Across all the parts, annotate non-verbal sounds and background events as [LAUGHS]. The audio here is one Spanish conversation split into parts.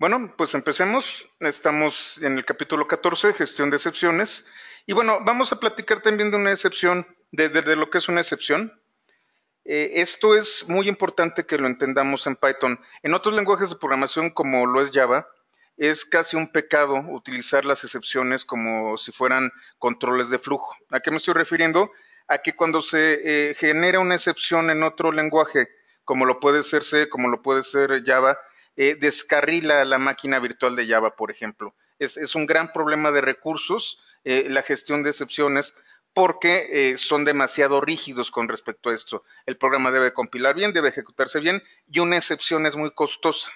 Bueno, pues empecemos. Estamos en el capítulo 14, gestión de excepciones. Y bueno, vamos a platicar también de una excepción, de, lo que es una excepción. Eh, esto es muy importante que lo entendamos en Python. En otros lenguajes de programación, como lo es Java, es casi un pecado utilizar las excepciones como si fueran controles de flujo. ¿A qué me estoy refiriendo? A que cuando se eh, genera una excepción en otro lenguaje, como lo puede ser C, como lo puede ser Java, eh, descarrila la máquina virtual de Java, por ejemplo. Es, un gran problema de recursos eh, la gestión de excepciones porque eh, son demasiado rígidos con respecto a esto. El programa debe compilar bien, debe ejecutarse bien y una excepción es muy costosa.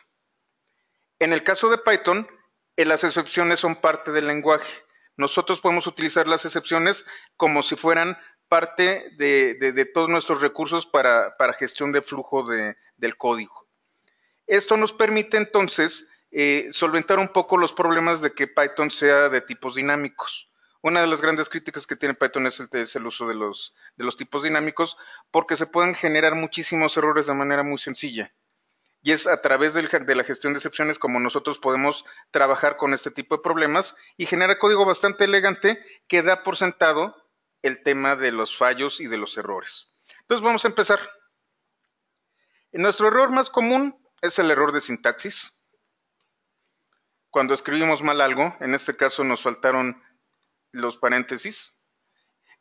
En el caso de Python, las excepciones son parte del lenguaje. Nosotros podemos utilizar las excepciones como si fueran parte de, todos nuestros recursos para, gestión de flujo del código. Esto nos permite entonces eh, solventar un poco los problemas de que Python sea de tipos dinámicos. Una de las grandes críticas que tiene Python es el, uso de los, de los tipos dinámicos porque se pueden generar muchísimos errores de manera muy sencilla y es a través de la gestión de excepciones como nosotros podemos trabajar con este tipo de problemas y generar código bastante elegante que da por sentado el tema de los fallos y de los errores. Entonces vamos a empezar. Nuestro error más común es el error de sintaxis. Cuando escribimos mal algo, en este caso nos faltaron los paréntesis,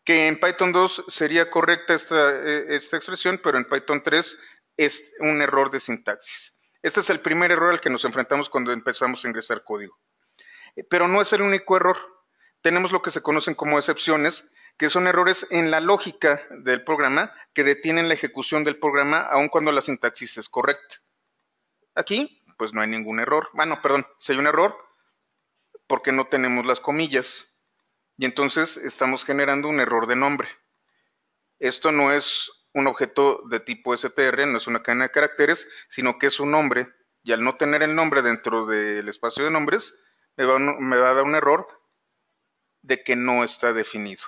que en Python 2 sería correcta eh, esta, expresión, pero en Python 3 es un error de sintaxis. Este es el primer error al que nos enfrentamos cuando empezamos a ingresar código. Eh, pero no es el único error. Tenemos lo que se conocen como excepciones, que son errores en la lógica del programa que detienen la ejecución del programa aun cuando la sintaxis es correcta. Aquí, pues no hay ningún error. Bueno, perdón, si hay un error, porque no tenemos las comillas. Y entonces estamos generando un error de nombre. Esto no es un objeto de tipo str, no es una cadena de caracteres, sino que es un nombre. Y al no tener el nombre dentro del espacio de nombres, me va, me a dar un error de que no está definido.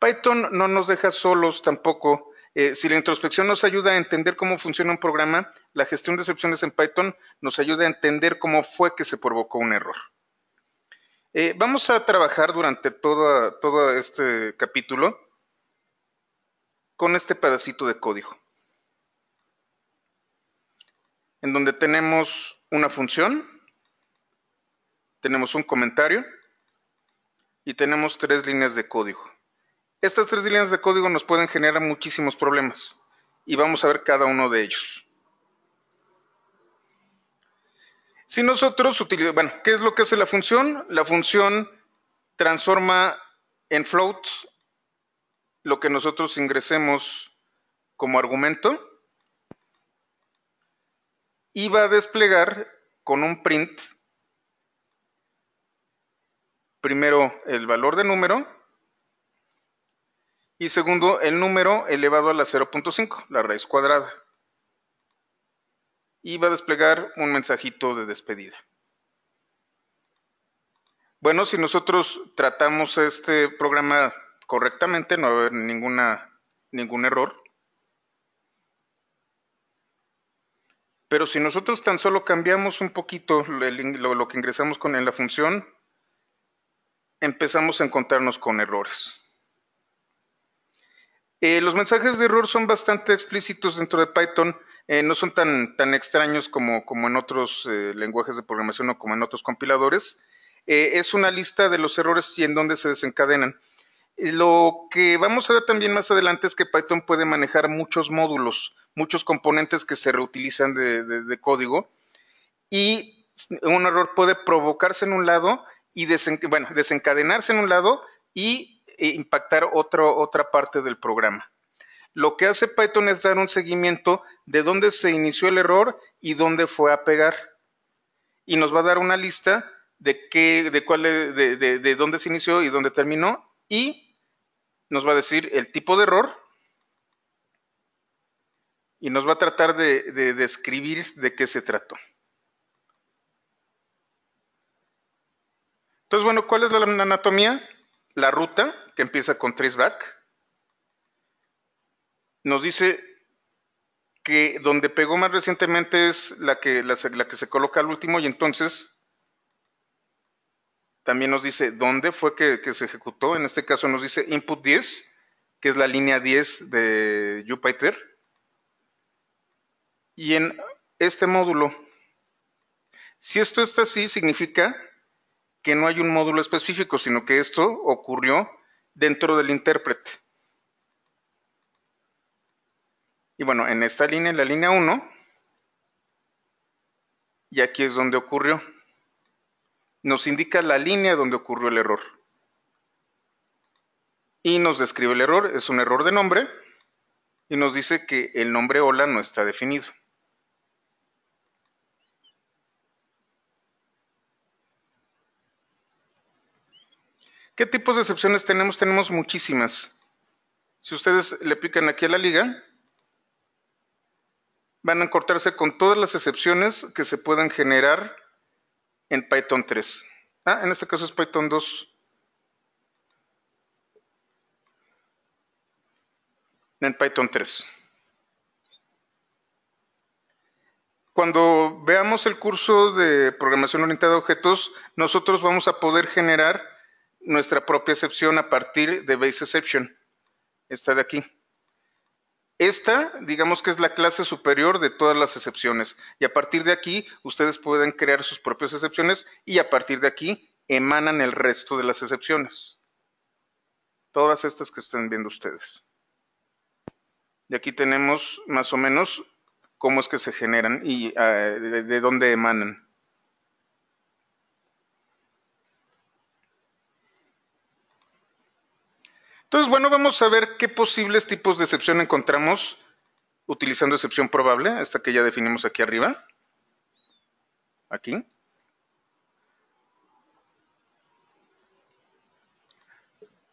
Python no nos deja solos tampoco eh, si la introspección nos ayuda a entender cómo funciona un programa, la gestión de excepciones en Python nos ayuda a entender cómo fue que se provocó un error. Eh, vamos a trabajar durante todo este capítulo con este pedacito de código, en donde tenemos una función, tenemos un comentario y tenemos tres líneas de código. Estas tres líneas de código nos pueden generar muchísimos problemas y vamos a ver cada uno de ellos. Si nosotros utilizamos, bueno, ¿qué es lo que hace la función? La función transforma en float lo que nosotros ingresemos como argumento y va a desplegar con un print primero el valor de número y segundo, el número elevado a la 0.5, la raíz cuadrada. Y va a desplegar un mensajito de despedida. Bueno, si nosotros tratamos este programa correctamente, no va a haber ningún error. Pero si nosotros tan solo cambiamos un poquito lo, que ingresamos con, en la función, empezamos a encontrarnos con errores. Eh, los mensajes de error son bastante explícitos dentro de Python, eh, no son tan, extraños como, en otros eh, lenguajes de programación o como en otros compiladores. es una lista de los errores y en dónde se desencadenan. Lo que vamos a ver también más adelante es que Python puede manejar muchos módulos, muchos componentes que se reutilizan de, código y un error puede provocarse en un lado y desencadenarse en un lado y e impactar otro, otra parte del programa. Lo que hace Python es dar un seguimiento de dónde se inició el error y dónde fue a pegar. Y nos va a dar una lista de qué, de cuál, de, dónde se inició y dónde terminó. Y nos va a decir el tipo de error. Y nos va a tratar de, de describir de qué se trató. Entonces, bueno, ¿cuál es la anatomía? La ruta, que empieza con back, nos dice que donde pegó más recientemente es la que, se coloca al último y entonces también nos dice dónde fue que, que, se ejecutó. En este caso nos dice input 10, que es la línea 10 de Jupyter. Y en este módulo, si esto está así, significa que no hay un módulo específico, sino que esto ocurrió dentro del intérprete. Y bueno, en esta línea, en la línea 1, y aquí es donde ocurrió. Nos indica la línea donde ocurrió el error. Y nos describe el error, es un error de nombre, y nos dice que el nombre hola no está definido. ¿Qué tipos de excepciones tenemos? Tenemos muchísimas. Si ustedes le pican aquí a la liga, van a encortarse con todas las excepciones que se puedan generar en Python 3. Ah, en este caso es Python 2. En Python 3. Cuando veamos el curso de programación orientada a objetos, nosotros vamos a poder generar nuestra propia excepción a partir de base exception, esta de aquí. Esta, digamos que es la clase superior de todas las excepciones. Y a partir de aquí, ustedes pueden crear sus propias excepciones y a partir de aquí emanan el resto de las excepciones. Todas estas que están viendo ustedes. Y aquí tenemos más o menos cómo es que se generan y eh, de dónde emanan. Entonces, bueno, vamos a ver qué posibles tipos de excepción encontramos utilizando excepción probable, esta que ya definimos aquí arriba. Aquí.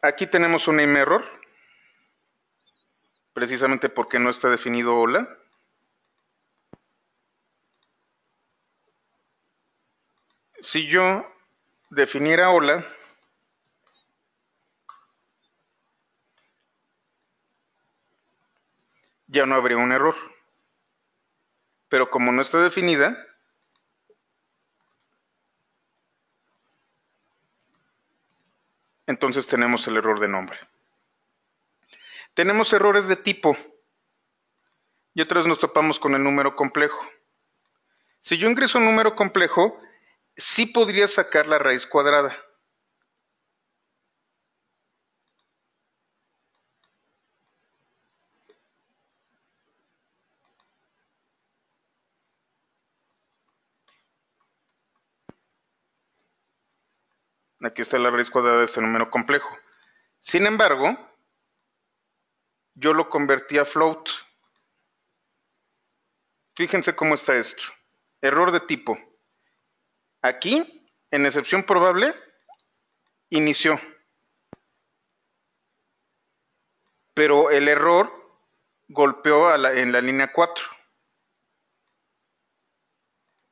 Aquí tenemos un name error, precisamente porque no está definido hola. Si yo definiera hola, ya no habría un error. Pero como no está definida, entonces tenemos el error de nombre. Tenemos errores de tipo y vez nos topamos con el número complejo. Si yo ingreso un número complejo, sí podría sacar la raíz cuadrada. Aquí está la raíz cuadrada de este número complejo. Sin embargo, yo lo convertí a float. Fíjense cómo está esto. Error de tipo. Aquí, en excepción probable, inició. Pero el error golpeó en la línea 4.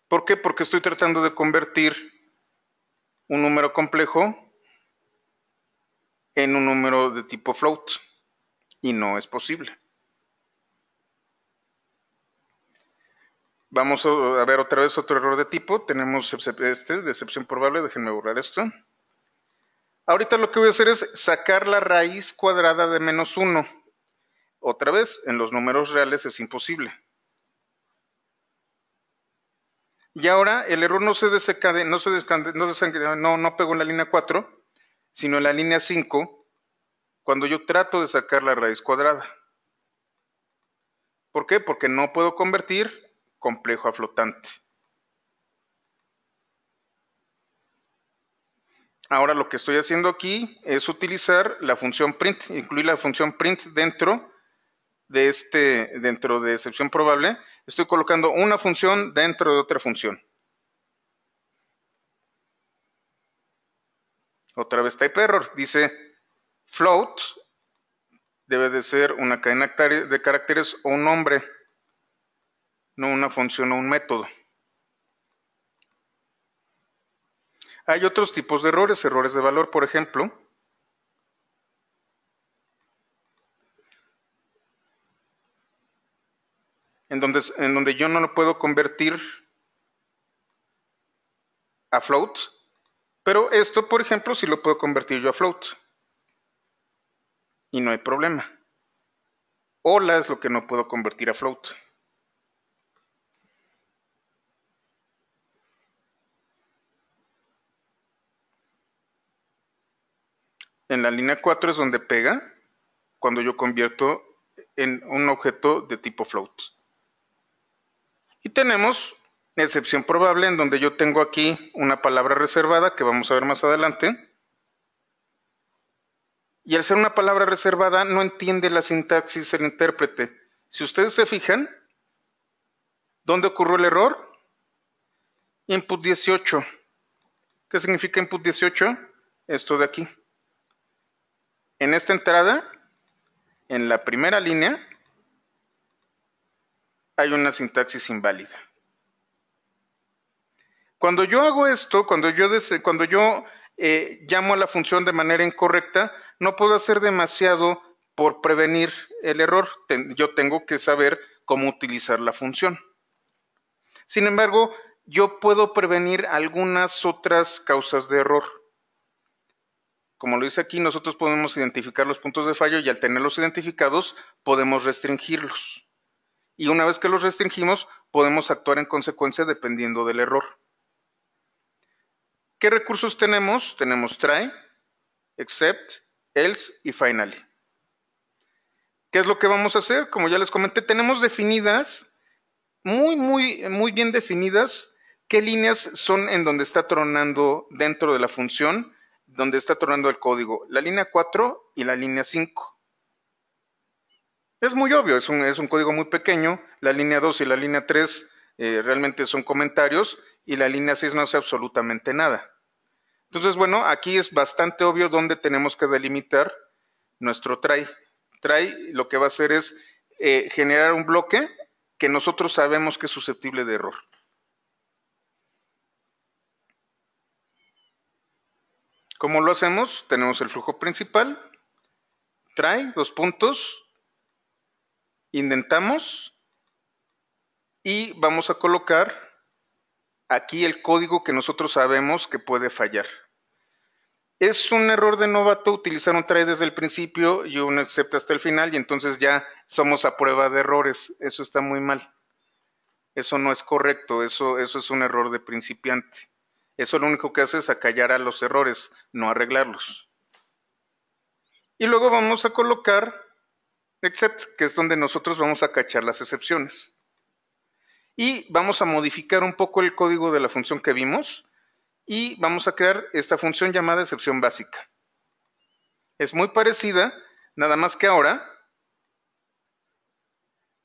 ¿Por qué? Porque estoy tratando de convertir un número complejo en un número de tipo float y no es posible. Vamos a ver otra vez otro error de tipo. Tenemos este, excepción probable. Déjenme borrar esto. Ahorita lo que voy a hacer es sacar la raíz cuadrada de menos 1. Otra vez, en los números reales es imposible. Y ahora el error no se desacade, no se, no, no pegó en la línea 4, sino en la línea 5, cuando yo trato de sacar la raíz cuadrada. ¿Por qué? Porque no puedo convertir complejo a flotante. Ahora lo que estoy haciendo aquí es utilizar la función print, incluir la función print dentro de este, dentro de excepción probable, estoy colocando una función dentro de otra función. Otra vez type error, dice float, debe de ser una cadena de caracteres o un nombre, no una función o un método. Hay otros tipos de errores, errores de valor, por ejemplo. en donde, yo no lo puedo convertir a float, pero esto, por ejemplo, sí lo puedo convertir yo a float. Y no hay problema. Hola es lo que no puedo convertir a float. En la línea 4 es donde pega cuando yo convierto en un objeto de tipo float. Y tenemos excepción probable en donde yo tengo aquí una palabra reservada que vamos a ver más adelante. Y al ser una palabra reservada no entiende la sintaxis el intérprete. Si ustedes se fijan, ¿dónde ocurrió el error? Input 18. ¿Qué significa input 18? Esto de aquí. En esta entrada, en la primera línea, hay una sintaxis inválida. Cuando yo hago esto, cuando yo, eh, llamo a la función de manera incorrecta, no puedo hacer demasiado por prevenir el error. yo tengo que saber cómo utilizar la función. Sin embargo, yo puedo prevenir algunas otras causas de error. Como lo dice aquí, nosotros podemos identificar los puntos de fallo y al tenerlos identificados podemos restringirlos y una vez que los restringimos podemos actuar en consecuencia dependiendo del error. ¿Qué recursos tenemos? Tenemos try, except, else y finally. ¿Qué es lo que vamos a hacer? Como ya les comenté, tenemos definidas, muy, muy, muy bien definidas, qué líneas son en donde está tronando dentro de la función, donde está tronando el código, la línea 4 y la línea 5. Es muy obvio, es un, código muy pequeño. La línea 2 y la línea 3 eh, realmente son comentarios y la línea 6 no hace absolutamente nada. Entonces, bueno, aquí es bastante obvio dónde tenemos que delimitar nuestro try. Try lo que va a hacer es eh, generar un bloque que nosotros sabemos que es susceptible de error. ¿Cómo lo hacemos? Tenemos el flujo principal, try, dos puntos, indentamos y vamos a colocar aquí el código que nosotros sabemos que puede fallar. Es un error de novato utilizar un try desde el principio y un excepto hasta el final y entonces ya somos a prueba de errores. Eso está muy mal. Eso no es correcto, eso es un error de principiante. Eso lo único que hace es acallar a los errores, no arreglarlos. Y luego vamos a colocar except, que es donde nosotros vamos a cachar las excepciones. Y vamos a modificar un poco el código de la función que vimos y vamos a crear esta función llamada excepción básica. Es muy parecida, nada más que ahora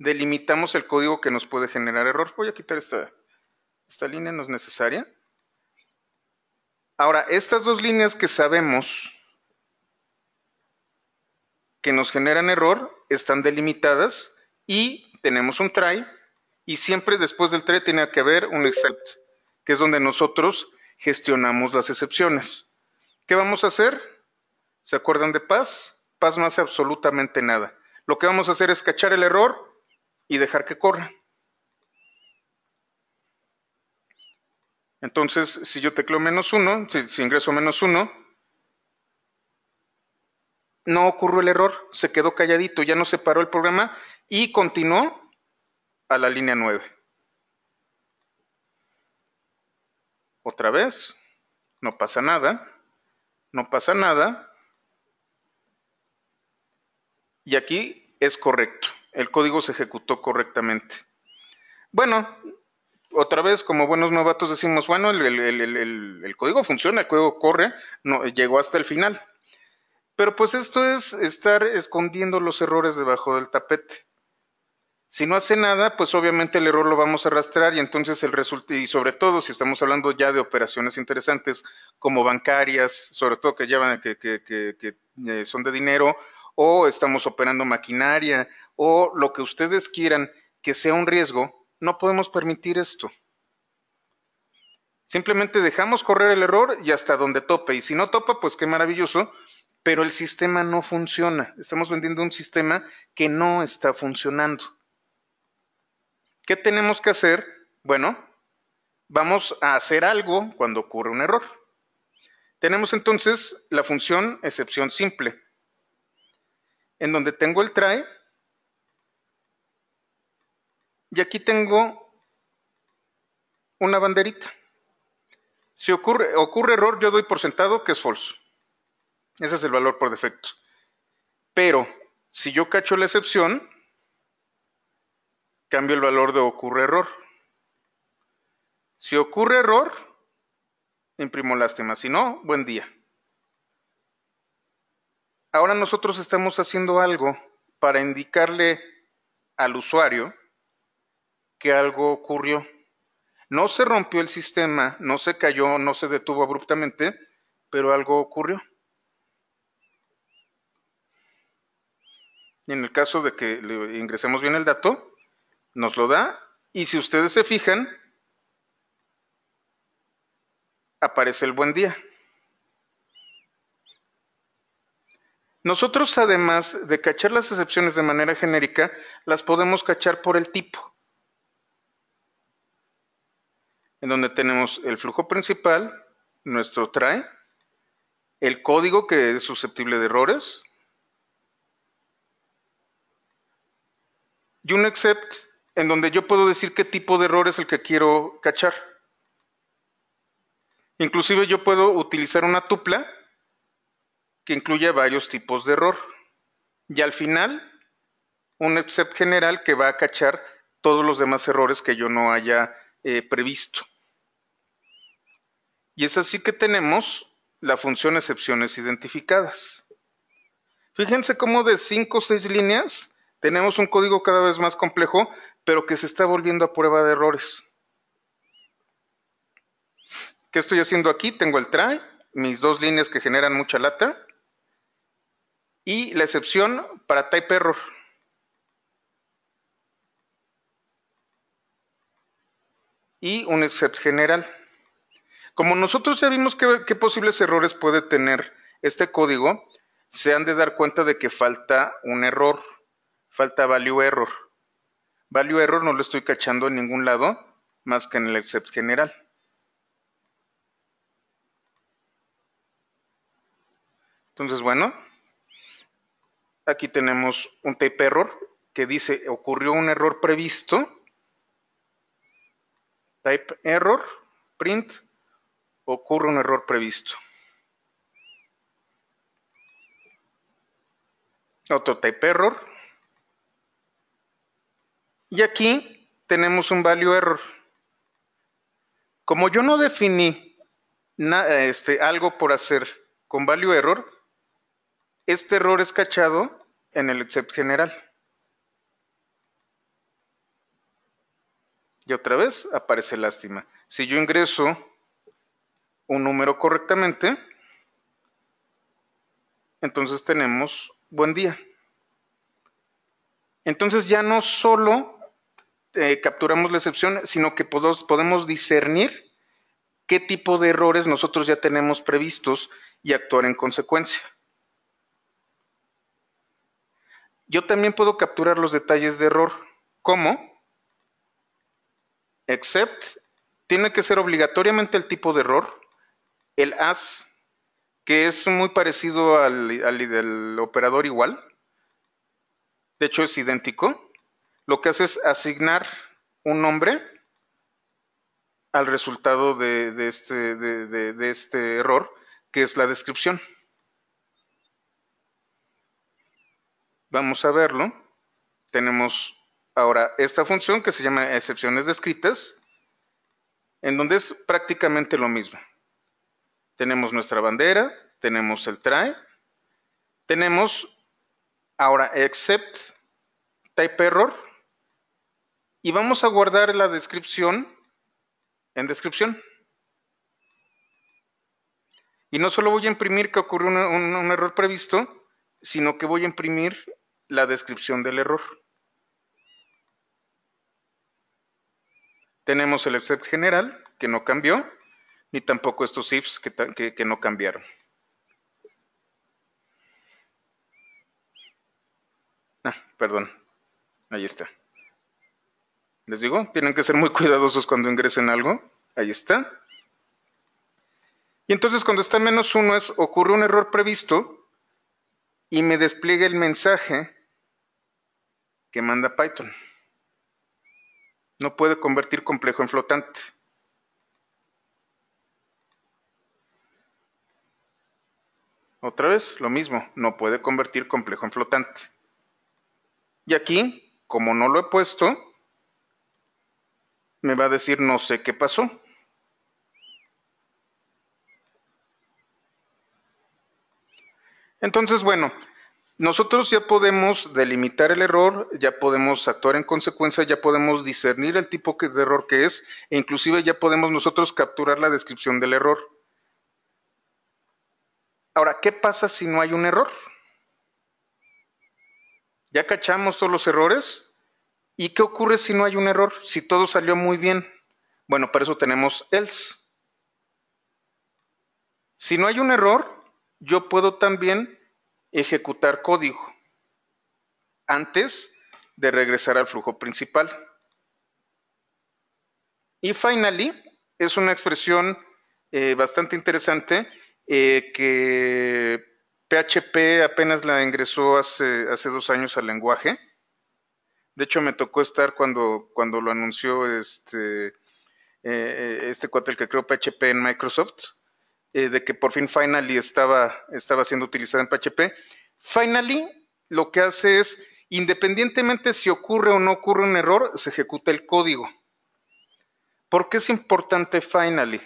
delimitamos el código que nos puede generar error. Voy a quitar esta, esta línea, no es necesaria. Ahora, estas dos líneas que sabemos que nos generan error están delimitadas y tenemos un try y siempre después del try tiene que haber un except, que es donde nosotros gestionamos las excepciones. ¿Qué vamos a hacer? ¿Se acuerdan de Paz? Paz no hace absolutamente nada. Lo que vamos a hacer es cachar el error y dejar que corra. Entonces, si yo tecleo menos uno, si, si ingreso menos uno, no ocurrió el error, se quedó calladito, ya no se paró el programa y continuó a la línea 9. Otra vez, no pasa nada, no pasa nada. Y aquí es correcto, el código se ejecutó correctamente. Bueno, otra vez, como buenos novatos decimos, bueno, el, el código funciona, el código corre, no, llegó hasta el final. Pero pues esto es estar escondiendo los errores debajo del tapete. Si no hace nada, pues obviamente el error lo vamos a arrastrar y entonces el resultado, y sobre todo si estamos hablando ya de operaciones interesantes como bancarias, sobre todo que, llevan, que, que, que, que eh, son de dinero, o estamos operando maquinaria, o lo que ustedes quieran que sea un riesgo, no podemos permitir esto. Simplemente dejamos correr el error y hasta donde tope. Y si no topa, pues qué maravilloso, pero el sistema no funciona. Estamos vendiendo un sistema que no está funcionando. ¿Qué tenemos que hacer? Bueno, vamos a hacer algo cuando ocurre un error. Tenemos entonces la función excepción simple, en donde tengo el try y aquí tengo una banderita. Si ocurre, ocurre error, yo doy por sentado que es falso. Ese es el valor por defecto. Pero si yo cacho la excepción, cambio el valor de ocurre error. Si ocurre error, imprimo lástima. Si no, buen día. Ahora nosotros estamos haciendo algo para indicarle al usuario que algo ocurrió. No se rompió el sistema, no se cayó, no se detuvo abruptamente, pero algo ocurrió. en el caso de que le ingresemos bien el dato, nos lo da y si ustedes se fijan, aparece el buen día. Nosotros, además de cachar las excepciones de manera genérica, las podemos cachar por el tipo, en donde tenemos el flujo principal, nuestro try, el código que es susceptible de errores, y un except en donde yo puedo decir qué tipo de error es el que quiero cachar. Inclusive yo puedo utilizar una tupla que incluya varios tipos de error. Y al final, un except general que va a cachar todos los demás errores que yo no haya eh, previsto. Y es así que tenemos la función excepciones identificadas. Fíjense cómo de 5 o 6 líneas tenemos un código cada vez más complejo, pero que se está volviendo a prueba de errores. ¿Qué estoy haciendo aquí? Tengo el try, mis dos líneas que generan mucha lata, y la excepción para type error. Y un except general. Como nosotros ya vimos qué, posibles errores puede tener este código, se han de dar cuenta de que falta un error falta value error. Value error no lo estoy cachando en ningún lado más que en el except general. Entonces, bueno, aquí tenemos un type error que dice ocurrió un error previsto. Type error, print, ocurre un error previsto. Otro type error, y aquí tenemos un value error. Como yo no definí este, algo por hacer con value error, este error es cachado en el except general. Y otra vez aparece lástima. Si yo ingreso un número correctamente, entonces tenemos buen día. Entonces ya no solo eh, capturamos la excepción, sino que podemos discernir qué tipo de errores nosotros ya tenemos previstos y actuar en consecuencia. Yo también puedo capturar los detalles de error. ¿Cómo? Except tiene que ser obligatoriamente el tipo de error, el as, que es muy parecido al, al del operador igual, de hecho es idéntico lo que hace es asignar un nombre al resultado de, este, este error, que es la descripción. Vamos a verlo. Tenemos ahora esta función que se llama excepciones descritas, en donde es prácticamente lo mismo. Tenemos nuestra bandera, tenemos el try, tenemos ahora except type error, y vamos a guardar la descripción en descripción. Y no solo voy a imprimir que ocurrió un, error previsto, sino que voy a imprimir la descripción del error. Tenemos el except general, que no cambió, ni tampoco estos ifs que, que no cambiaron. Ah, perdón. Ahí está. Les digo, tienen que ser muy cuidadosos cuando ingresen algo. Ahí está. Y entonces cuando está menos uno es, ocurre un error previsto y me despliega el mensaje que manda Python. No puede convertir complejo en flotante. Otra vez, lo mismo, no puede convertir complejo en flotante. Y aquí, como no lo he puesto, me va a decir no sé qué pasó. Entonces, bueno, nosotros ya podemos delimitar el error, ya podemos actuar en consecuencia, ya podemos discernir el tipo de error que es e inclusive ya podemos nosotros capturar la descripción del error. Ahora, ¿qué pasa si no hay un error? ¿Ya cachamos todos los errores? ¿Y qué ocurre si no hay un error? Si todo salió muy bien. Bueno, para eso tenemos else. Si no hay un error, yo puedo también ejecutar código antes de regresar al flujo principal. Y finally, es una expresión eh, bastante interesante eh, que PHP apenas la ingresó hace dos años al lenguaje de hecho, me tocó estar cuando, lo anunció este, eh, eh, este cuate, el que creó PHP en Microsoft, eh, de que por fin Finally estaba, siendo utilizado en PHP. Finally lo que hace es, independientemente si ocurre o no ocurre un error, se ejecuta el código. ¿Por qué es importante Finally?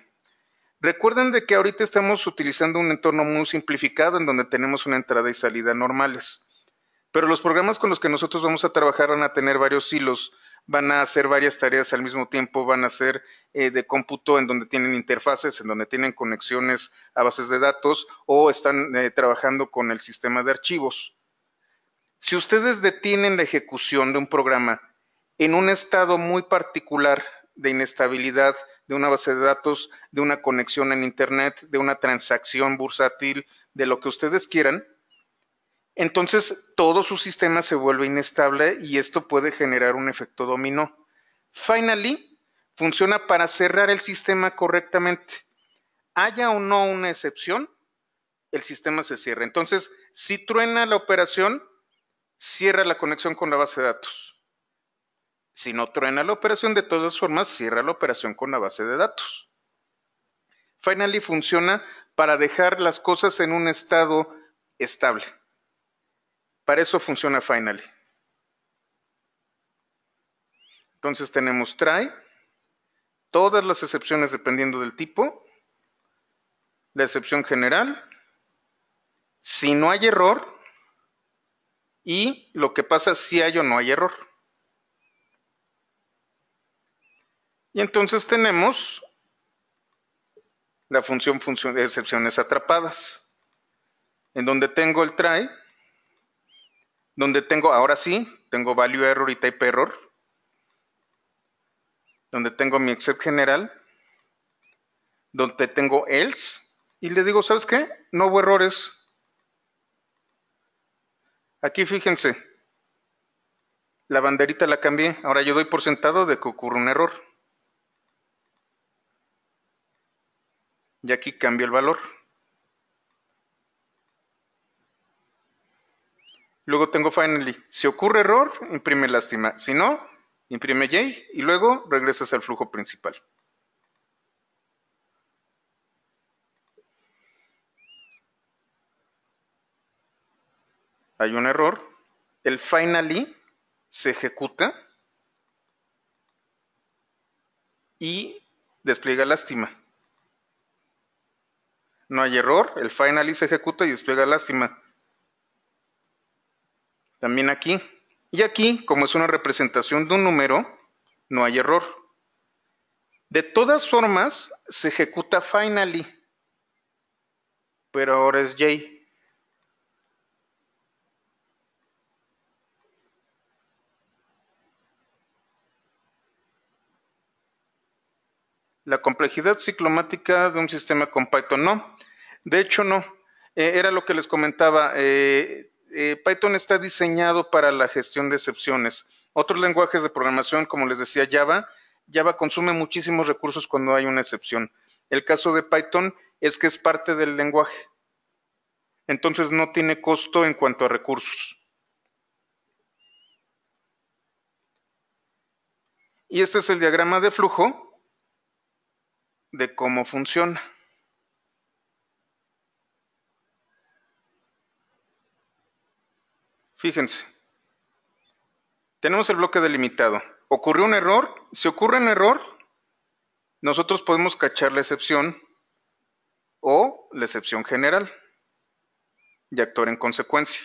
Recuerden de que ahorita estamos utilizando un entorno muy simplificado en donde tenemos una entrada y salida normales. Pero los programas con los que nosotros vamos a trabajar van a tener varios hilos, van a hacer varias tareas al mismo tiempo, van a ser eh, de cómputo en donde tienen interfaces, en donde tienen conexiones a bases de datos o están eh, trabajando con el sistema de archivos. Si ustedes detienen la ejecución de un programa en un estado muy particular de inestabilidad, de una base de datos, de una conexión en Internet, de una transacción bursátil, de lo que ustedes quieran, entonces, todo su sistema se vuelve inestable y esto puede generar un efecto dominó. Finally, funciona para cerrar el sistema correctamente. Haya o no una excepción, el sistema se cierra. Entonces, si truena la operación, cierra la conexión con la base de datos. Si no truena la operación, de todas formas, cierra la operación con la base de datos. Finally funciona para dejar las cosas en un estado estable. Para eso funciona Finally. Entonces tenemos try, todas las excepciones dependiendo del tipo, la excepción general, si no hay error y lo que pasa si hay o no hay error. Y entonces tenemos la función, de excepciones atrapadas, en donde tengo el try donde tengo, ahora sí, tengo value error y type error, donde tengo mi except general, donde tengo else, y le digo, ¿sabes qué? No hubo errores. Aquí fíjense, la banderita la cambié, ahora yo doy por sentado de que ocurre un error. Y aquí cambio el valor. Luego tengo finally. Si ocurre error, imprime lástima. Si no, imprime j y luego regresas al flujo principal. Hay un error. El finally se ejecuta y despliega lástima. No hay error. El finally se ejecuta y despliega lástima también aquí. Y aquí, como es una representación de un número, no hay error. De todas formas, se ejecuta finally, pero ahora es J. la complejidad ciclomática de un sistema compacto No, de hecho no. Eh, era lo que les comentaba. Eh, eh, Python está diseñado para la gestión de excepciones. Otros lenguajes de programación, como les decía Java, Java consume muchísimos recursos cuando hay una excepción. El caso de Python es que es parte del lenguaje. Entonces no tiene costo en cuanto a recursos. Y este es el diagrama de flujo de cómo funciona. Fíjense. Tenemos el bloque delimitado. Ocurrió un error. Si ocurre un error, nosotros podemos cachar la excepción o la excepción general y actuar en consecuencia.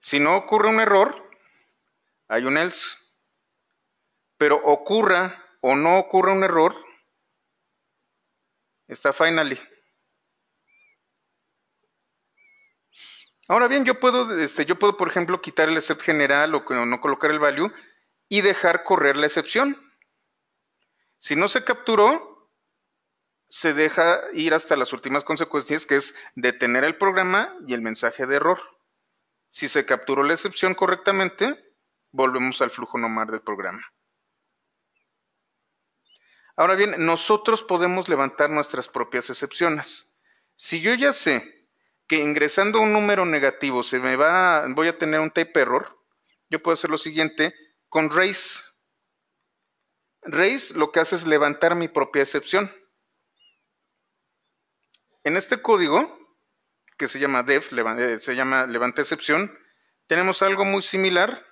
Si no ocurre un error, hay un else. Pero ocurra o no ocurre un error, está finally. Ahora bien, yo puedo, este, yo puedo, por ejemplo, quitar el set general o no colocar el value y dejar correr la excepción. Si no se capturó, se deja ir hasta las últimas consecuencias, que es detener el programa y el mensaje de error. Si se capturó la excepción correctamente, volvemos al flujo normal del programa. Ahora bien, nosotros podemos levantar nuestras propias excepciones. Si yo ya sé que ingresando un número negativo se me va, voy a tener un type error, yo puedo hacer lo siguiente con raise. Raise lo que hace es levantar mi propia excepción. En este código, que se llama def, eh, se llama levanta excepción, tenemos algo muy similar,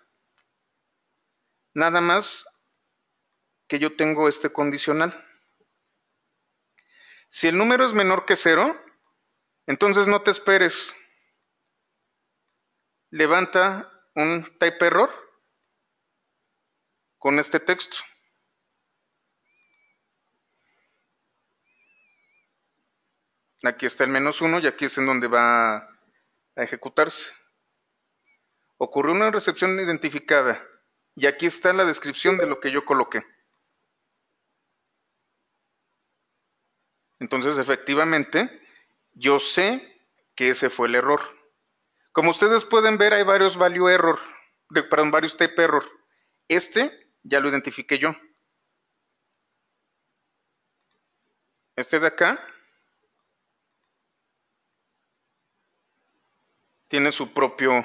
nada más que yo tengo este condicional. Si el número es menor que cero, entonces no te esperes. Levanta un type error con este texto. Aquí está el menos uno y aquí es en donde va a ejecutarse. Ocurrió una recepción identificada y aquí está la descripción de lo que yo coloqué. Entonces, efectivamente, yo sé que ese fue el error. Como ustedes pueden ver, hay varios value error, perdón, varios type error. Este ya lo identifiqué yo. Este de acá tiene su propio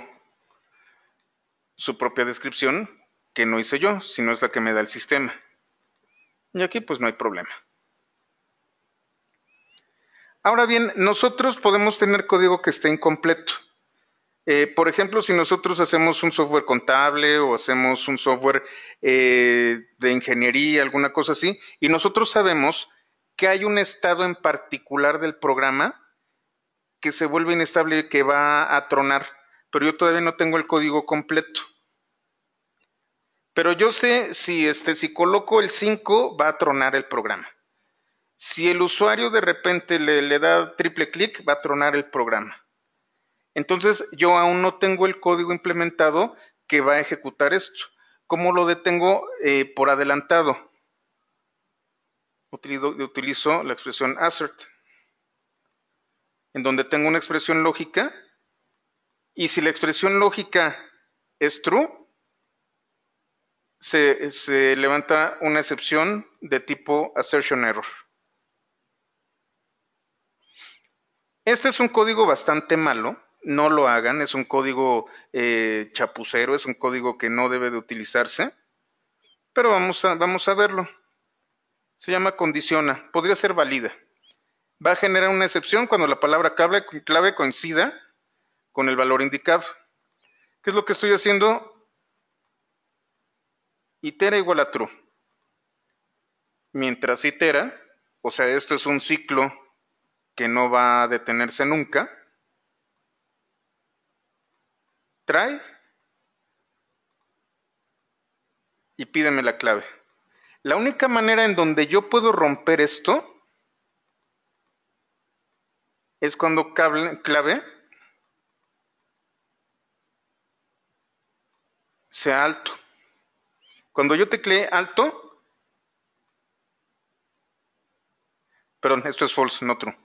su propia descripción que no hice yo, sino es la que me da el sistema. Y aquí pues no hay problema. Ahora bien, nosotros podemos tener código que esté incompleto. Eh, por ejemplo, si nosotros hacemos un software contable o hacemos un software eh, de ingeniería, alguna cosa así, y nosotros sabemos que hay un estado en particular del programa que se vuelve inestable y que va a tronar, pero yo todavía no tengo el código completo. Pero yo sé si, este, si coloco el 5 va a tronar el programa. Si el usuario de repente le, da triple clic, va a tronar el programa. Entonces yo aún no tengo el código implementado que va a ejecutar esto. ¿Cómo lo detengo eh, por adelantado? Utilizo, la expresión assert, en donde tengo una expresión lógica y si la expresión lógica es true, se levanta una excepción de tipo assertion error. Este es un código bastante malo, no lo hagan, es un código eh, chapucero, es un código que no debe de utilizarse, pero vamos a, vamos a verlo. Se llama condiciona, podría ser válida. Va a generar una excepción cuando la palabra clave, clave coincida con el valor indicado. ¿Qué es lo que estoy haciendo? Itera igual a true. Mientras itera, o sea, esto es un ciclo que no va a detenerse nunca, trae y pídeme la clave. La única manera en donde yo puedo romper esto es cuando clave sea alto. Cuando yo teclee alto, perdón, esto es false, no true.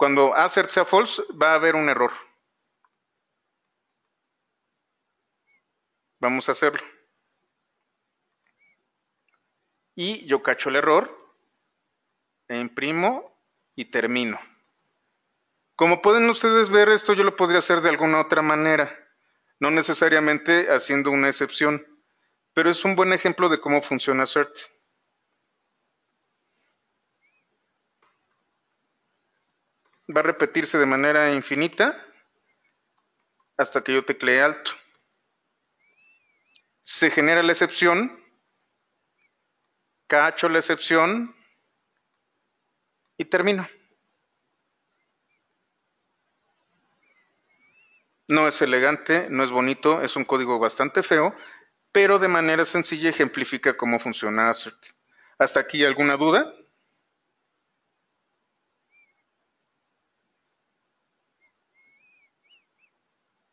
Cuando assert sea false, va a haber un error. Vamos a hacerlo. Y yo cacho el error, e imprimo y termino. Como pueden ustedes ver, esto yo lo podría hacer de alguna otra manera, no necesariamente haciendo una excepción, pero es un buen ejemplo de cómo funciona assert. va a repetirse de manera infinita hasta que yo teclee alto. Se genera la excepción, cacho la excepción y termino. No es elegante, no es bonito, es un código bastante feo, pero de manera sencilla ejemplifica cómo funciona ¿Hasta aquí alguna duda?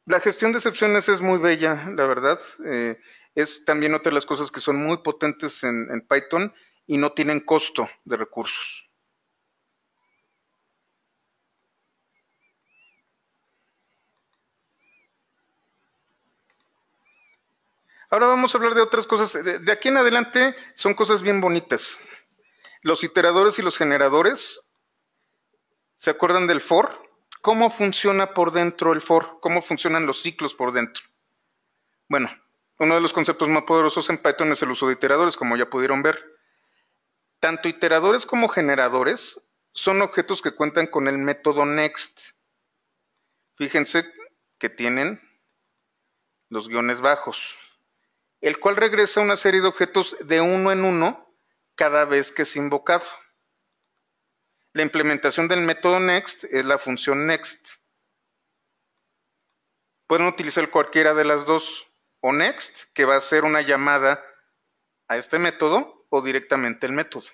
La gestión de excepciones es muy bella, la verdad. Eh, es también otra de las cosas que son muy potentes en, Python y no tienen costo de recursos. Ahora vamos a hablar de otras cosas. De, de, aquí en adelante son cosas bien bonitas. Los iteradores y los generadores. ¿Se acuerdan del for? ¿Cómo funciona por dentro el for? ¿Cómo funcionan los ciclos por dentro? Bueno, uno de los conceptos más poderosos en Python es el uso de iteradores, como ya pudieron ver. Tanto iteradores como generadores son objetos que cuentan con el método next. Fíjense que tienen los guiones bajos, el cual regresa una serie de objetos de uno en uno cada vez que es invocado. La implementación del método next es la función next. Pueden utilizar cualquiera de las dos, o next, que va a ser una llamada a este método, o directamente el método.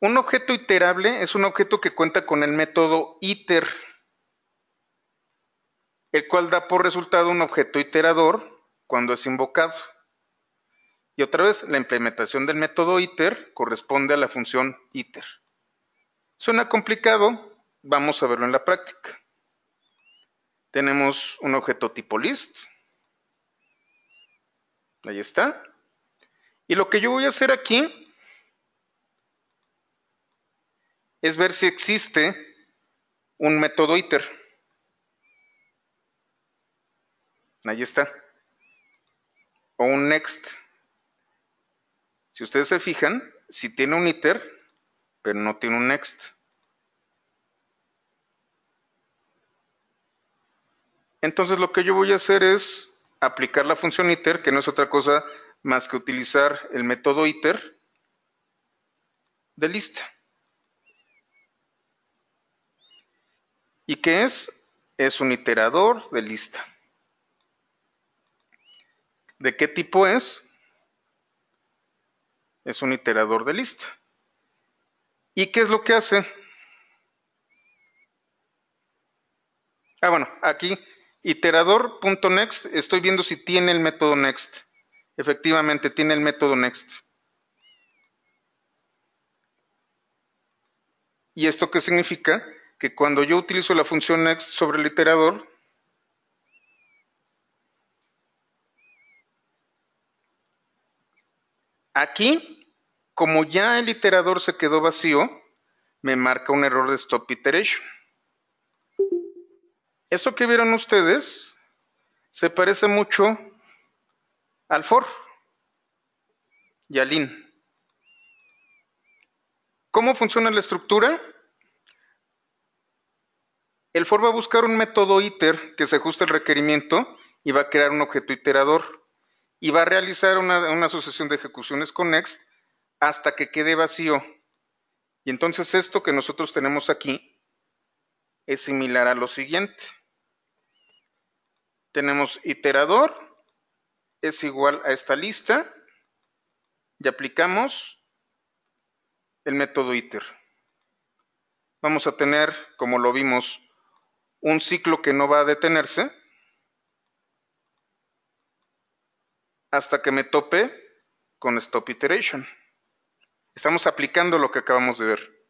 Un objeto iterable es un objeto que cuenta con el método iter, el cual da por resultado un objeto iterador cuando es invocado. Y otra vez, la implementación del método ITER corresponde a la función ITER. Suena complicado, vamos a verlo en la práctica. Tenemos un objeto tipo list. Ahí está. Y lo que yo voy a hacer aquí es ver si existe un método ITER. Ahí está. O un next. Si ustedes se fijan, si tiene un iter, pero no tiene un next. Entonces lo que yo voy a hacer es aplicar la función iter, que no es otra cosa más que utilizar el método iter de lista. ¿Y qué es? Es un iterador de lista. ¿De qué tipo es? es un iterador de lista. ¿Y qué es lo que hace? Ah, bueno, aquí iterador.next, estoy viendo si tiene el método next. Efectivamente, tiene el método next. ¿Y esto qué significa? Que cuando yo utilizo la función next sobre el iterador, aquí como ya el iterador se quedó vacío, me marca un error de stop iteration. Esto que vieron ustedes se parece mucho al for y al in. ¿Cómo funciona la estructura? El for va a buscar un método iter que se ajuste al requerimiento y va a crear un objeto iterador y va a realizar una, una sucesión de ejecuciones con next hasta que quede vacío. Y entonces esto que nosotros tenemos aquí es similar a lo siguiente. Tenemos iterador es igual a esta lista y aplicamos el método iter. Vamos a tener, como lo vimos, un ciclo que no va a detenerse hasta que me tope con stop iteration. Estamos aplicando lo que acabamos de ver.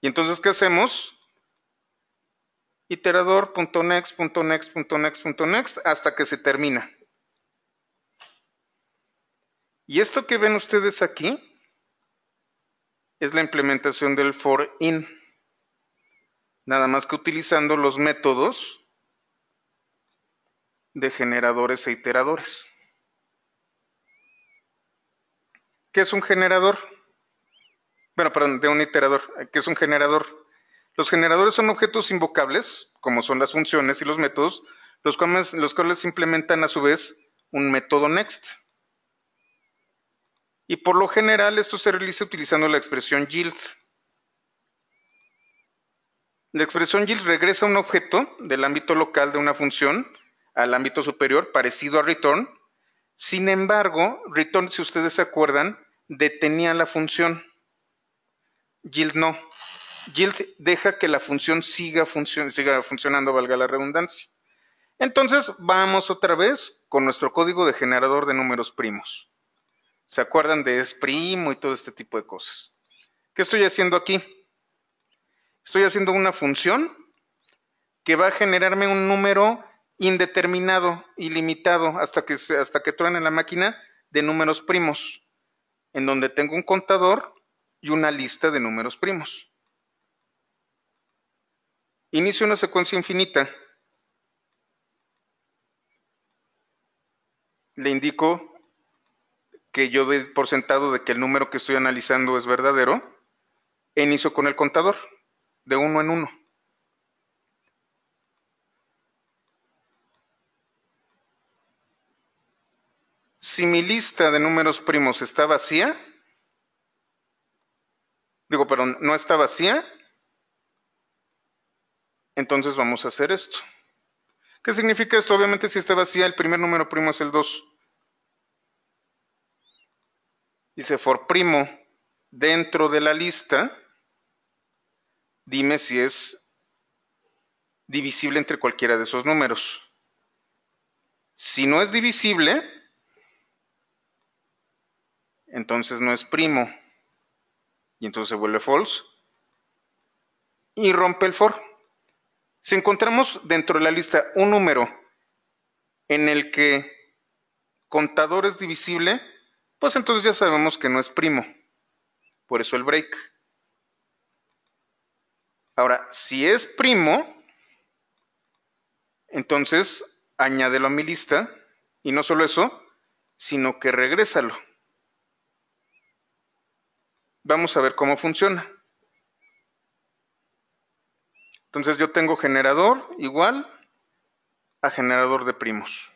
Y entonces, ¿qué hacemos? Iterador.next.next.next.next hasta que se termina. Y esto que ven ustedes aquí es la implementación del for in. Nada más que utilizando los métodos de generadores e iteradores. ¿Qué es un generador? Bueno, perdón, de un iterador. Eh, ¿Qué es un generador? Los generadores son objetos invocables, como son las funciones y los métodos, los cuales, los cuales implementan a su vez un método next. Y por lo general esto se realiza utilizando la expresión yield. La expresión yield regresa un objeto del ámbito local de una función al ámbito superior parecido a return sin embargo, Return, si ustedes se acuerdan, detenía la función. Yield no. Yield deja que la función siga, siga funcionando, valga la redundancia. Entonces, vamos otra vez con nuestro código de generador de números primos. ¿Se acuerdan de es primo y todo este tipo de cosas? ¿Qué estoy haciendo aquí? Estoy haciendo una función que va a generarme un número indeterminado, ilimitado, hasta que, hasta que truene la máquina de números primos, en donde tengo un contador y una lista de números primos. Inicio una secuencia infinita. Le indico que yo doy por sentado de que el número que estoy analizando es verdadero. E inicio con el contador, de uno en uno. si mi lista de números primos está vacía, digo, pero no está vacía, entonces vamos a hacer esto. ¿Qué significa esto? Obviamente si está vacía, el primer número primo es el 2. Y for primo dentro de la lista, dime si es divisible entre cualquiera de esos números. Si no es divisible, entonces no es primo. Y entonces se vuelve false. Y rompe el for. Si encontramos dentro de la lista un número en el que contador es divisible, pues entonces ya sabemos que no es primo. Por eso el break. Ahora, si es primo, entonces añádelo a mi lista. Y no solo eso, sino que regrésalo. Vamos a ver cómo funciona. Entonces yo tengo generador igual a generador de primos.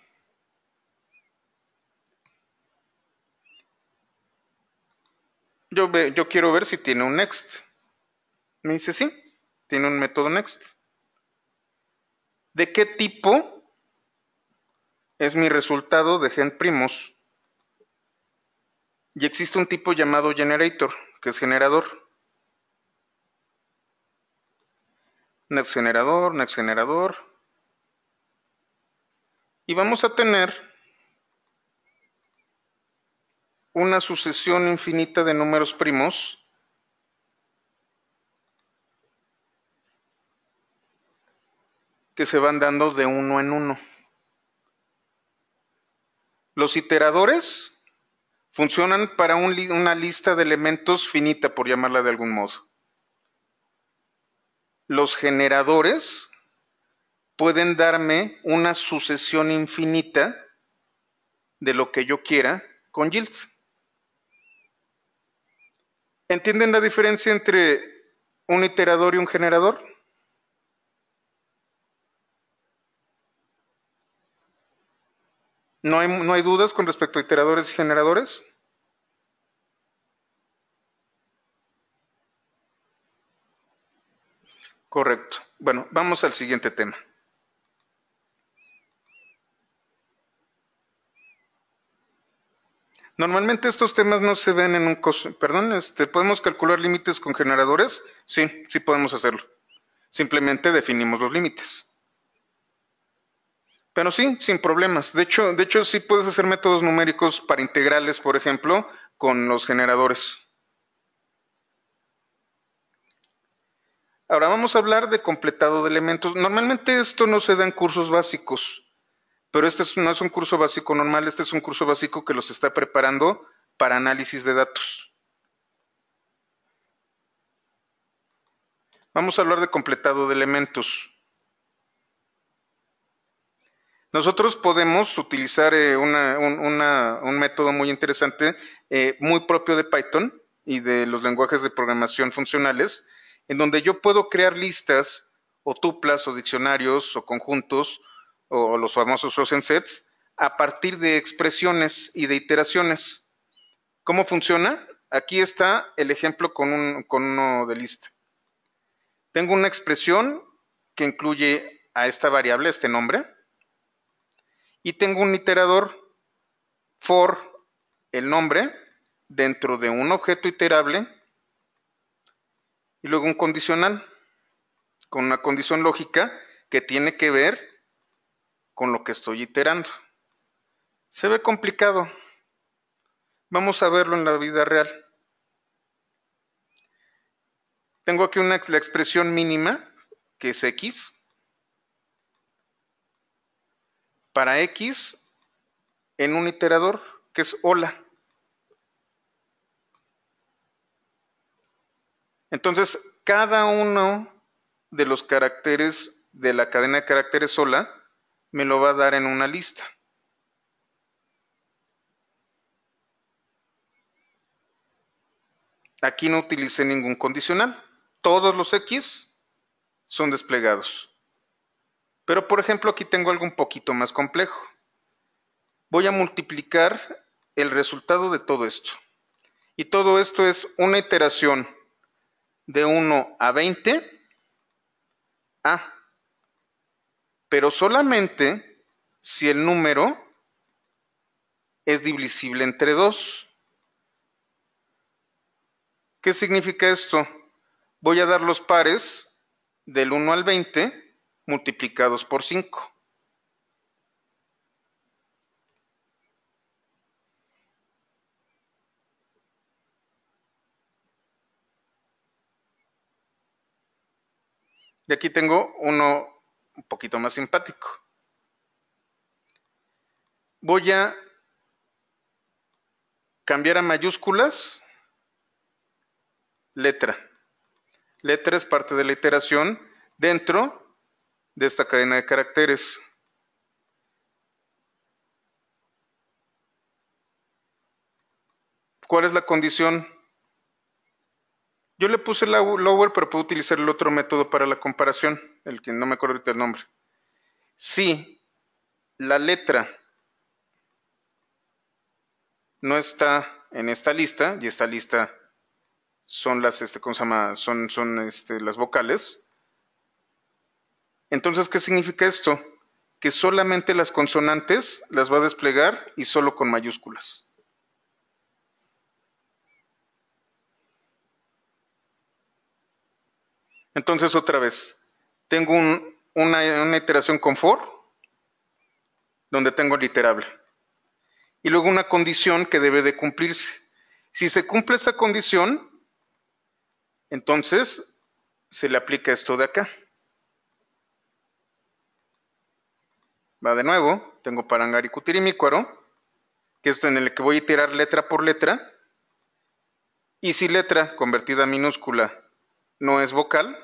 Yo, yo quiero ver si tiene un next. Me dice sí, tiene un método next. ¿De qué tipo es mi resultado de gen primos? Y existe un tipo llamado generator que generador. Next generador, next generador. Y vamos a tener una sucesión infinita de números primos que se van dando de uno en uno. Los iteradores Funcionan para una lista de elementos finita, por llamarla de algún modo. Los generadores pueden darme una sucesión infinita de lo que yo quiera con yield. ¿Entienden la diferencia entre un iterador y un generador? ¿No hay, dudas con respecto a iteradores y generadores? Correcto. Bueno, vamos al siguiente tema. Normalmente estos temas no se ven en un costo. Perdón, este, ¿podemos calcular límites con generadores? Sí, sí podemos hacerlo. Simplemente definimos los límites. Pero sí, sin problemas. De hecho, de hecho sí puedes hacer métodos numéricos para integrales, por ejemplo, con los generadores. Ahora vamos a hablar de completado de elementos. Normalmente esto no se da en cursos básicos, pero este no es un curso básico normal, este es un curso básico que los está preparando para análisis de datos. Vamos a hablar de completado de elementos. Nosotros podemos utilizar eh, un, método muy interesante, eh, muy propio de Python y de los lenguajes de programación funcionales, en donde yo puedo crear listas o tuplas o diccionarios o conjuntos o, los famosos sets a partir de expresiones y de iteraciones. ¿Cómo funciona? Aquí está el ejemplo con, un, con uno de lista. Tengo una expresión que incluye a esta variable, este nombre, y tengo un iterador for el nombre dentro de un objeto iterable y luego un condicional con una condición lógica que tiene que ver con lo que estoy iterando. Se ve complicado. Vamos a verlo en la vida real. Tengo aquí una, la expresión mínima, que es x, para X en un iterador, que es hola. Entonces, cada uno de los caracteres de la cadena de caracteres hola, me lo va a dar en una lista. Aquí no utilicé ningún condicional. Todos los X son desplegados. Pero por ejemplo aquí tengo algo un poquito más complejo. Voy a multiplicar el resultado de todo esto. Y todo esto es una iteración de 1 a 20 a. Ah, pero solamente si el número es divisible entre 2. ¿Qué significa esto? Voy a dar los pares del 1 al 20 multiplicados por 5. Y aquí tengo uno un poquito más simpático. Voy a cambiar a mayúsculas letra. Letra es parte de la iteración dentro de esta cadena de caracteres. ¿Cuál es la condición? Yo le puse el lower, pero puedo utilizar el otro método para la comparación, el que no me acuerdo ahorita el nombre. Si la letra no está en esta lista, y esta lista son las, este, ¿cómo se llama? Son, este, las vocales, entonces, ¿qué significa esto? Que solamente las consonantes las va a desplegar y solo con mayúsculas. Entonces, otra vez, tengo una, iteración con for, donde tengo el iterable. Y luego una condición que debe de cumplirse. Si se cumple esta condición, entonces se le aplica esto de acá. de nuevo, tengo parangaricutirimícuaro, que es en el que voy a tirar letra por letra. Y si letra convertida a minúscula no es vocal,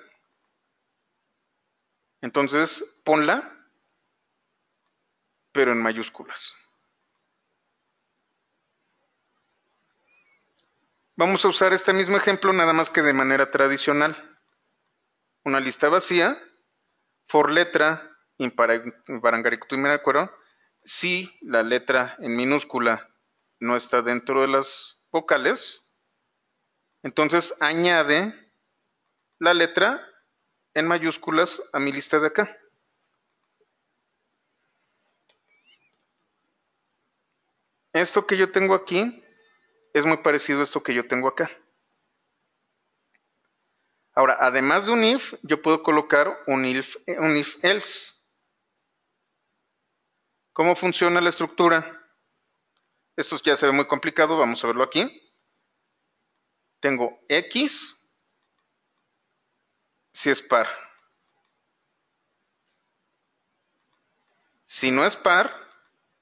entonces ponla, pero en mayúsculas. Vamos a usar este mismo ejemplo nada más que de manera tradicional. Una lista vacía, for letra acuerdo, si la letra en minúscula no está dentro de las vocales, entonces añade la letra en mayúsculas a mi lista de acá. Esto que yo tengo aquí es muy parecido a esto que yo tengo acá. Ahora, además de un if, yo puedo colocar un un if else. ¿Cómo funciona la estructura? Esto ya se ve muy complicado, vamos a verlo aquí. Tengo X si es par. Si no es par,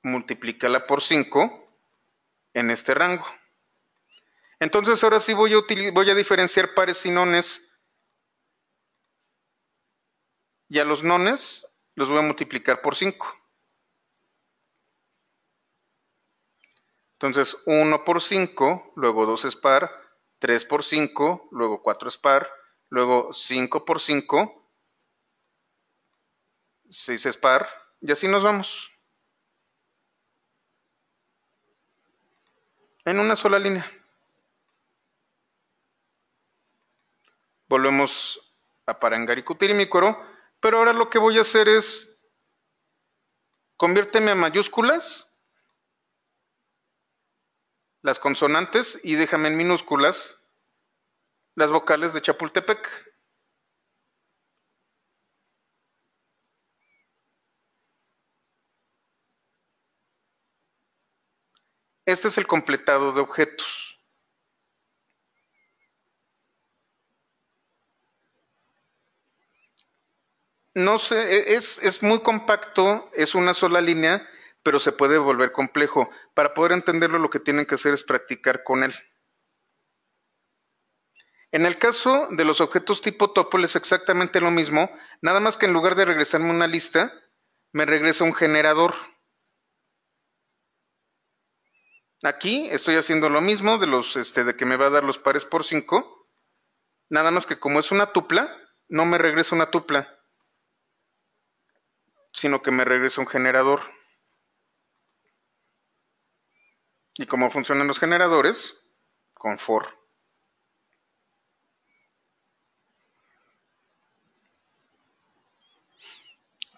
multiplícala por 5 en este rango. Entonces ahora sí voy a, diferenciar pares y nones. Y a los nones los voy a multiplicar por 5. Entonces 1 por 5, luego 2 es par, 3 por 5, luego 4 es par, luego 5 por 5, 6 es par, y así nos vamos. En una sola línea. Volvemos a Parangaricutirimícuaro, pero ahora lo que voy a hacer es, conviérteme a mayúsculas, las consonantes y déjame en minúsculas las vocales de Chapultepec. Este es el completado de objetos. No sé, e-, es, es muy compacto, es una sola línea pero se puede volver complejo. Para poder entenderlo lo que tienen que hacer es practicar con él. En el caso de los objetos tipo topol es exactamente lo mismo, nada más que en lugar de regresarme una lista, me regresa un generador. Aquí estoy haciendo lo mismo de este, de que me va a dar los pares por 5, nada más que como es una tupla, no me regresa una tupla, sino que me regresa un generador. ¿Y cómo funcionan los generadores? Con for.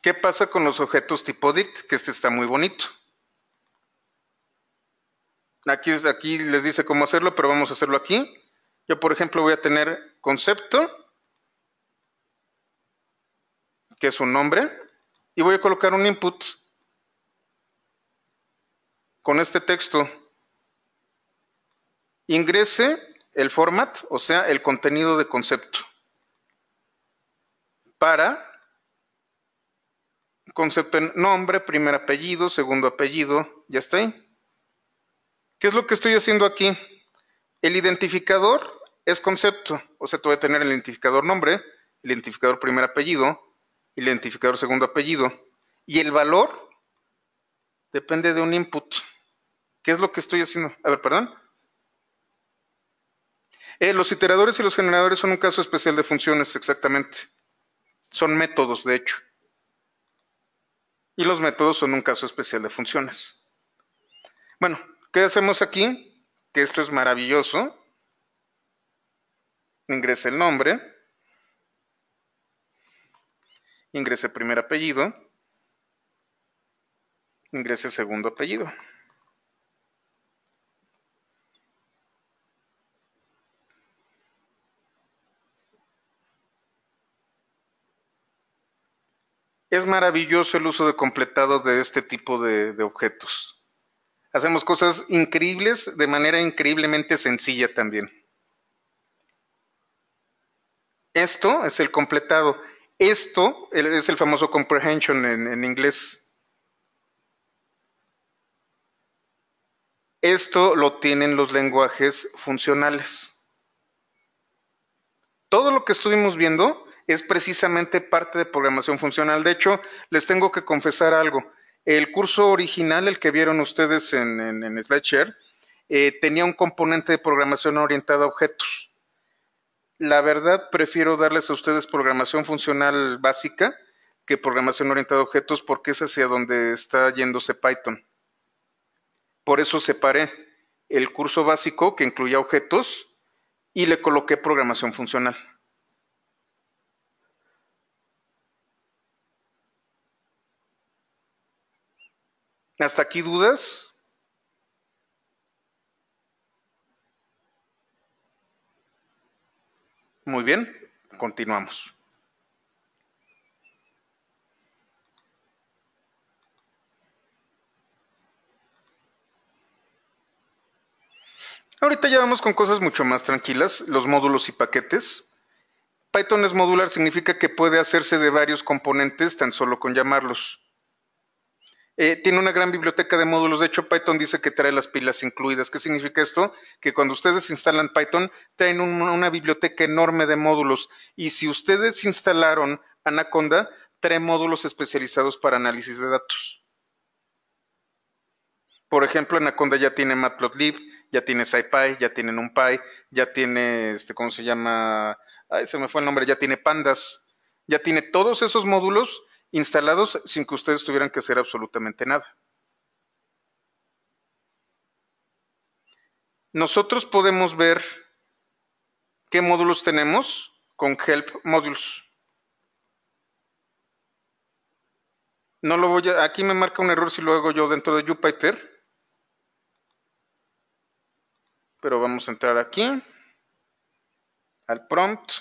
¿Qué pasa con los objetos tipo dict? Que este está muy bonito. Aquí, aquí les dice cómo hacerlo, pero vamos a hacerlo aquí. Yo, por ejemplo, voy a tener concepto, que es un nombre, y voy a colocar un input con este texto. Ingrese el format, o sea, el contenido de concepto para concepto nombre, primer apellido, segundo apellido, ya está ahí. ¿Qué es lo que estoy haciendo aquí? El identificador es concepto, o sea, te voy a tener el identificador nombre, el identificador primer apellido, el identificador segundo apellido, y el valor depende de un input. ¿Qué es lo que estoy haciendo? A ver, perdón. Eh, los iteradores y los generadores son un caso especial de funciones, exactamente. Son métodos, de hecho. Y los métodos son un caso especial de funciones. Bueno, ¿qué hacemos aquí? Que esto es maravilloso. Ingrese el nombre. Ingrese primer apellido. Ingrese segundo apellido. Es maravilloso el uso de completado de este tipo de, objetos. Hacemos cosas increíbles de manera increíblemente sencilla también. Esto es el completado. Esto es el famoso comprehension en inglés. Esto lo tienen los lenguajes funcionales. Todo lo que estuvimos viendo es precisamente parte de programación funcional. De hecho, les tengo que confesar algo. El curso original, el que vieron ustedes en, en, SlideShare, eh, tenía un componente de programación orientada a objetos. La verdad, prefiero darles a ustedes programación funcional básica que programación orientada a objetos porque es hacia donde está yéndose Python. Por eso separé el curso básico que incluía objetos y le coloqué programación funcional. ¿Hasta aquí dudas? Muy bien, continuamos. Ahorita ya vamos con cosas mucho más tranquilas, los módulos y paquetes. Python es modular, significa que puede hacerse de varios componentes tan solo con llamarlos. Eh, tiene una gran biblioteca de módulos. De hecho, Python dice que trae las pilas incluidas. ¿Qué significa esto? Que cuando ustedes instalan Python, traen una biblioteca enorme de módulos. Y si ustedes instalaron Anaconda, trae módulos especializados para análisis de datos. Por ejemplo, Anaconda ya tiene Matplotlib, ya tiene SciPy, ya tiene NumPy, ya tiene, este, ¿cómo se llama? Ay, se me fue el nombre, ya tiene Pandas, ya tiene todos esos módulos instalados sin que ustedes tuvieran que hacer absolutamente nada. Nosotros podemos ver qué módulos tenemos con Help Modules. No lo voy a, aquí me marca un error si lo hago yo dentro de Jupyter. Pero vamos a entrar aquí al prompt.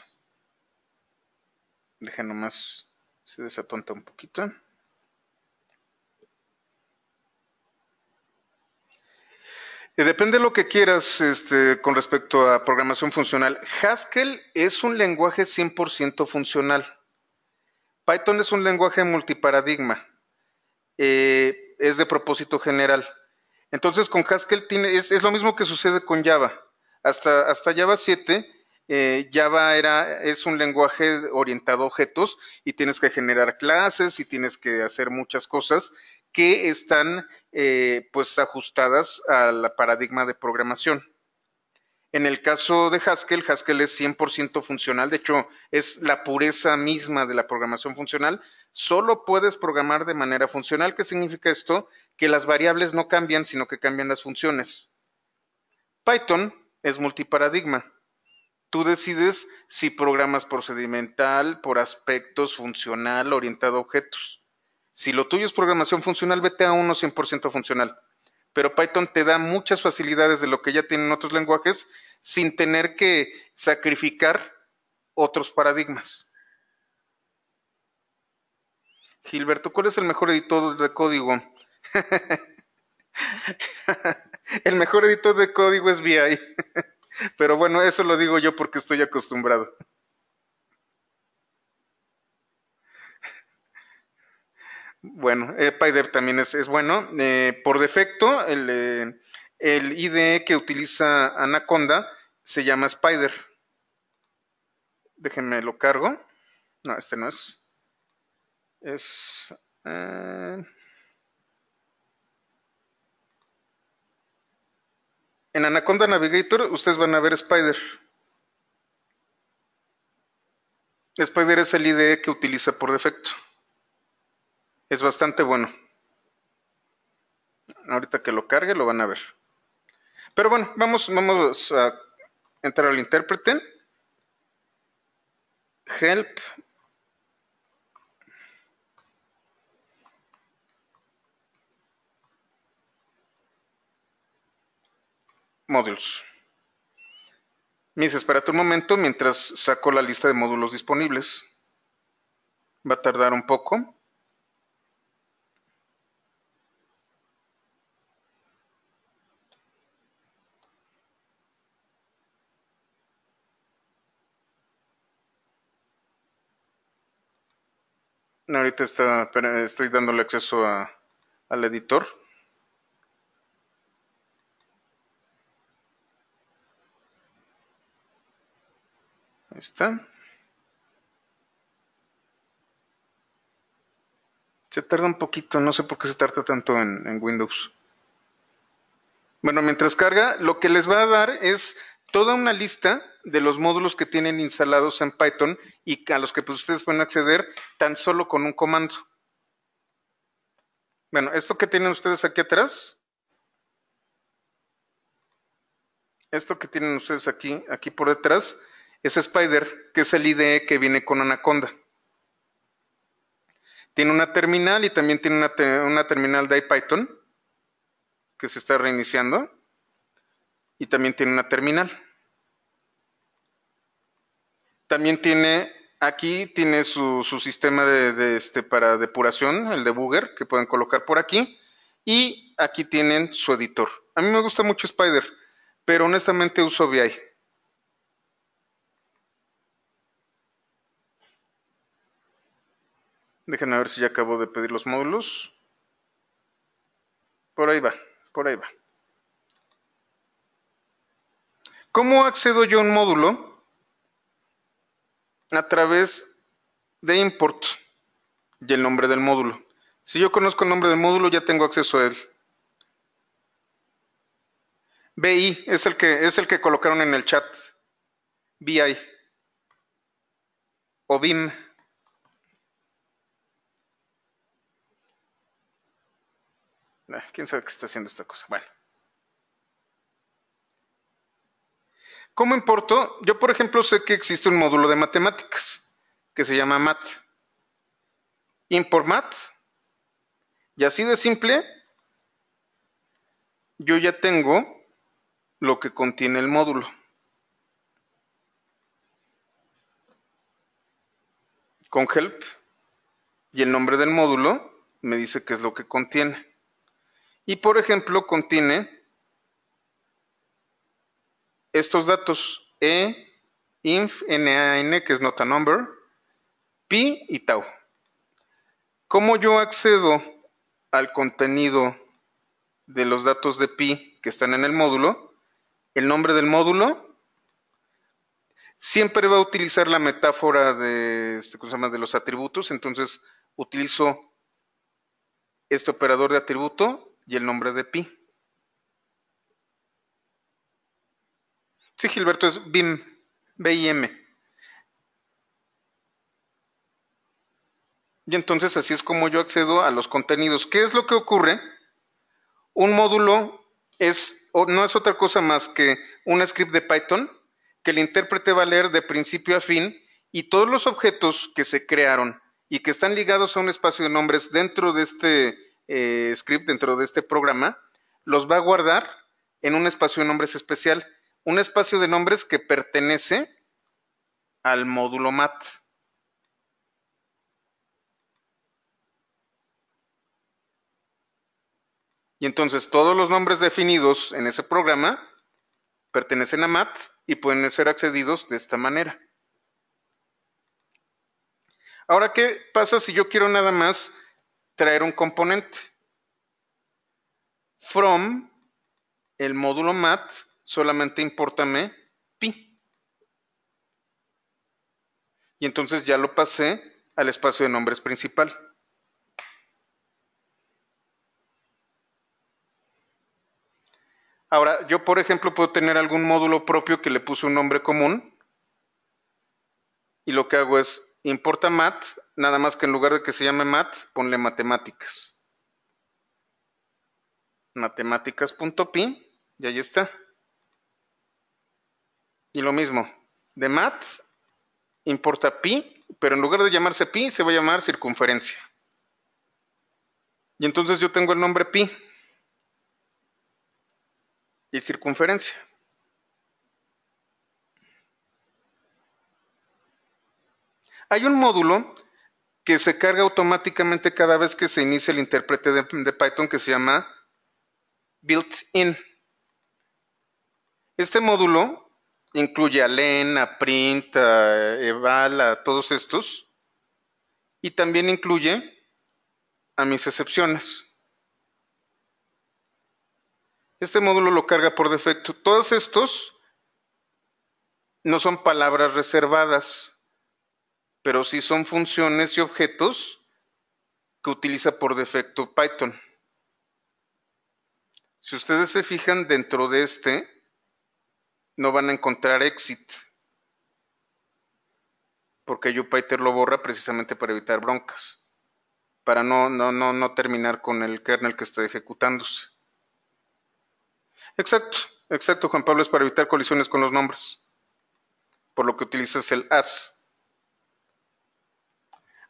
Deja nomás se desatonta un poquito. Eh, depende de lo que quieras este, con respecto a programación funcional. Haskell es un lenguaje 100% funcional. Python es un lenguaje multiparadigma. Eh, es de propósito general. Entonces con Haskell es, lo mismo que sucede con Java. Hasta, hasta Java 7 eh, Java era, es un lenguaje orientado a objetos y tienes que generar clases y tienes que hacer muchas cosas que están eh, pues ajustadas al paradigma de programación. En el caso de Haskell, Haskell es 100% funcional, de hecho es la pureza misma de la programación funcional. Solo puedes programar de manera funcional. ¿Qué significa esto? Que las variables no cambian, sino que cambian las funciones. Python es multiparadigma. Tú decides si programas procedimental, por aspectos, funcional, orientado a objetos. Si lo tuyo es programación funcional, vete a uno 100% funcional. Pero Python te da muchas facilidades de lo que ya tienen otros lenguajes sin tener que sacrificar otros paradigmas. Gilberto, ¿cuál es el mejor editor de código? [LAUGHS] el mejor editor de código es VI. [LAUGHS] Pero bueno, eso lo digo yo porque estoy acostumbrado. Bueno, eh, también es, bueno. Eh, por defecto, el, eh, IDE que utiliza Anaconda se llama Spider. Déjenme lo cargo. No, este no es. Es. Eh, En Anaconda Navigator ustedes van a ver Spider. Spider es el IDE que utiliza por defecto. Es bastante bueno. Ahorita que lo cargue lo van a ver. Pero bueno, vamos, vamos a entrar al intérprete. Help módulos. Mis, espérate un momento mientras saco la lista de módulos disponibles. Va a tardar un poco. Ahorita está, estoy dándole acceso al editor. está. Se tarda un poquito, no sé por qué se tarda tanto en, Windows. Bueno, mientras carga, lo que les va a dar es toda una lista de los módulos que tienen instalados en Python y a los que pues, ustedes pueden acceder tan solo con un comando. Bueno, esto que tienen ustedes aquí atrás, esto que tienen ustedes aquí, aquí por detrás, es Spider, que es el IDE que viene con Anaconda. Tiene una terminal y también tiene una, terminal de IPython que se está reiniciando y también tiene una terminal. También tiene, aquí tiene su, sistema de, este, para depuración, el debugger, que pueden colocar por aquí. Y aquí tienen su editor. A mí me gusta mucho Spider, pero honestamente uso VI. Déjenme ver si ya acabo de pedir los módulos. Por ahí va, por ahí va. ¿Cómo accedo yo a un módulo? A través de import y el nombre del módulo. Si yo conozco el nombre del módulo, ya tengo acceso a él. BI es el que es el que colocaron en el chat. BI o BIM. ¿Quién sabe qué está haciendo esta cosa? Bueno. ¿Cómo importo? Yo, por ejemplo, sé que existe un módulo de matemáticas que se llama MAT. Import MAT. Y así de simple, yo ya tengo lo que contiene el módulo. Con help y el nombre del módulo me dice qué es lo que contiene. Y por ejemplo, contiene estos datos E, inf, n, que es nota number, pi y tau. ¿Cómo yo accedo al contenido de los datos de pi que están en el módulo? El nombre del módulo siempre va a utilizar la metáfora de, este, de los atributos, entonces utilizo este operador de atributo y el nombre de pi. Sí, Gilberto, es BIM, BIM. Y entonces así es como yo accedo a los contenidos. ¿Qué es lo que ocurre? Un módulo es, o no es otra cosa más que un script de Python que el intérprete va a leer de principio a fin y todos los objetos que se crearon y que están ligados a un espacio de nombres dentro de este eh, script dentro de este programa, los va a guardar en un espacio de nombres especial, un espacio de nombres que pertenece al módulo MAT. Y entonces todos los nombres definidos en ese programa pertenecen a MAT y pueden ser accedidos de esta manera. Ahora, ¿qué pasa si yo quiero nada más traer un componente. From el módulo mat, solamente importame, pi. Y entonces ya lo pasé al espacio de nombres principal. Ahora, yo por ejemplo puedo tener algún módulo propio que le puse un nombre común y lo que hago es importa mat, nada más que en lugar de que se llame mat, ponle matemáticas. Matemáticas.pi y ahí está. Y lo mismo, de mat importa pi, pero en lugar de llamarse pi, se va a llamar circunferencia. Y entonces yo tengo el nombre pi y circunferencia. Hay un módulo que se carga automáticamente cada vez que se inicia el intérprete de, Python que se llama built-in. Este módulo incluye a len, a print, a eval, a todos estos, y también incluye a mis excepciones. Este módulo lo carga por defecto. Todos estos no son palabras reservadas pero sí son funciones y objetos que utiliza por defecto Python. Si ustedes se fijan dentro de este, no van a encontrar exit, porque Jupyter lo borra precisamente para evitar broncas, para no, no, no, no terminar con el kernel que está ejecutándose. Exacto, exacto, Juan Pablo, es para evitar colisiones con los nombres, por lo que utilizas el as.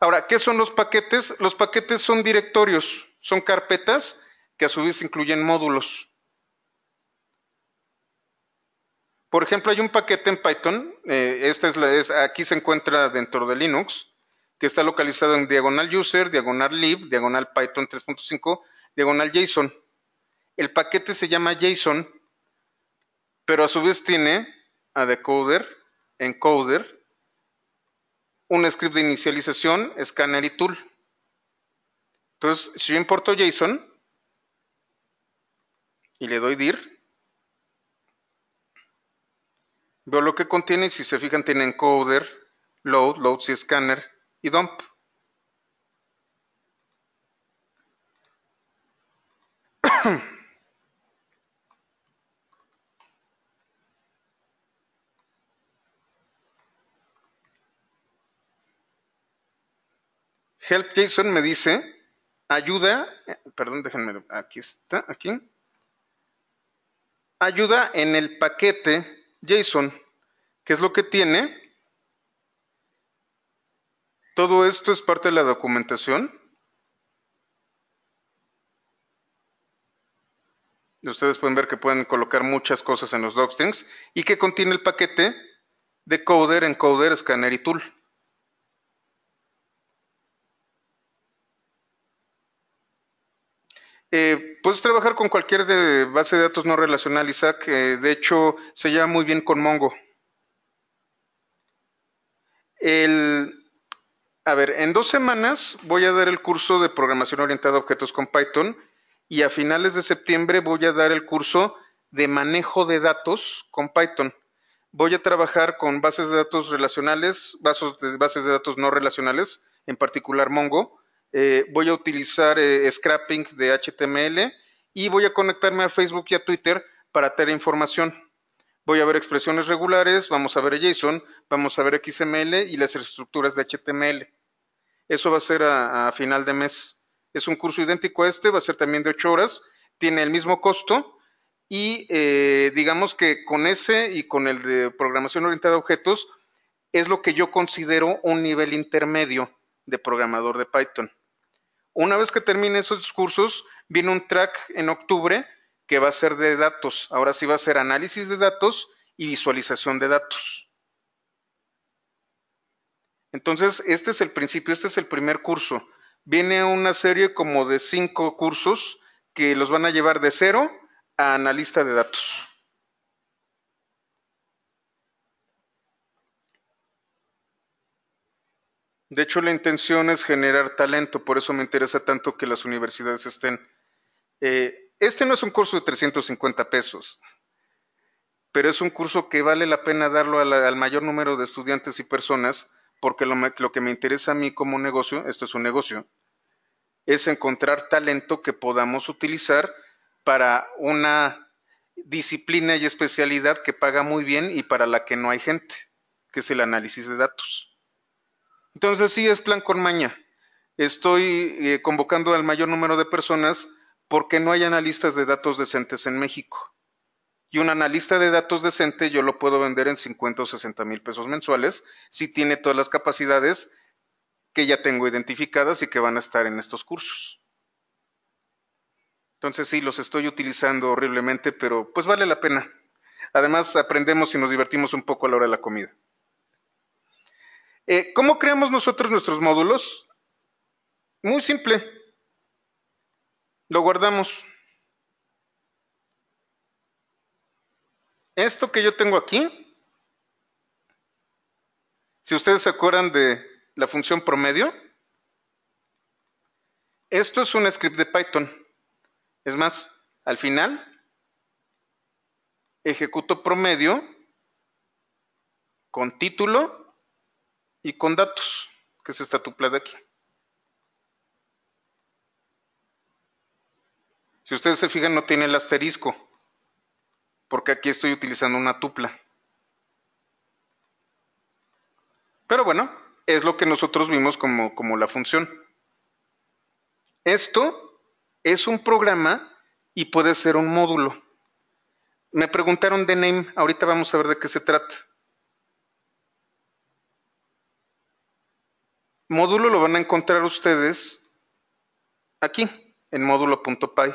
Ahora, ¿qué son los paquetes? Los paquetes son directorios, son carpetas que a su vez incluyen módulos. Por ejemplo, hay un paquete en Python, eh, aquí se encuentra dentro de Linux, que está localizado en diagonal user, diagonal lib, diagonal Python 3.5, diagonal JSON. El paquete se llama JSON, pero a su vez tiene a decoder, encoder, un script de inicialización, scanner y tool. Entonces, si yo importo JSON y le doy dir, veo lo que contiene si se fijan tiene encoder, load, load y scanner y dump. [CLEARS THROAT] Help JSON me dice, ayuda, perdón, déjenme, aquí está, aquí. Ayuda en el paquete JSON, que es lo que tiene. Todo esto es parte de la documentación. Ustedes pueden ver que pueden colocar muchas cosas en los docstrings y que contiene el paquete de coder, encoder, scanner y tool. Eh, puedes trabajar con cualquier base de datos no relacional, Isaac. Eh, de hecho, se lleva muy bien con Mongo. a ver, en dos semanas voy a dar el curso de programación orientada a objetos con Python y a finales de septiembre voy a dar el curso de manejo de datos con Python. Voy a trabajar con bases de datos relacionales, de, bases de datos no relacionales, en particular Mongo eh, voy a utilizar eh, scrapping de HTML y voy a conectarme a Facebook y a Twitter para tener información. Voy a ver expresiones regulares, vamos a ver JSON, vamos a ver XML y las estructuras de HTML. Eso va a ser a, final de mes. Es un curso idéntico a este, va a ser también de 8 horas, tiene el mismo costo y eh, digamos que con ese y con el de programación orientada a objetos es lo que yo considero un nivel intermedio de programador de Python. Una vez que termine esos cursos, viene un track en octubre que va a ser de datos. Ahora sí va a ser análisis de datos y visualización de datos. Entonces, este es el principio, este es el primer curso. Viene una serie como de cinco cursos que los van a llevar de cero a analista de datos. De hecho, la intención es generar talento, por eso me interesa tanto que las universidades estén. Eh, este no es un curso de 350 pesos, pero es un curso que vale la pena darlo al mayor número de estudiantes y personas, porque lo, lo que me interesa a mí como negocio, esto es un negocio, es encontrar talento que podamos utilizar para una disciplina y especialidad que paga muy bien y para la que no hay gente, que es el análisis de datos. Entonces sí es plan con maña. Estoy eh, convocando al mayor número de personas porque no hay analistas de datos decentes en México. Y un analista de datos decente yo lo puedo vender en 50 o 60 mil pesos mensuales si tiene todas las capacidades que ya tengo identificadas y que van a estar en estos cursos. Entonces sí, los estoy utilizando horriblemente, pero pues vale la pena. Además, aprendemos y nos divertimos un poco a la hora de la comida. Eh, ¿Cómo creamos nosotros nuestros módulos? Muy simple. Lo guardamos. Esto que yo tengo aquí, si ustedes se acuerdan de la función promedio, esto es un script de Python. Es más, al final ejecuto promedio con título y con datos, que es esta tupla de aquí. Si ustedes se fijan, no tiene el asterisco, porque aquí estoy utilizando una tupla. Pero bueno, es lo que nosotros vimos como, como la función. Esto es un programa y puede ser un módulo. Me preguntaron de name, ahorita vamos a ver de qué se trata. Módulo lo van a encontrar ustedes aquí, en módulo.py.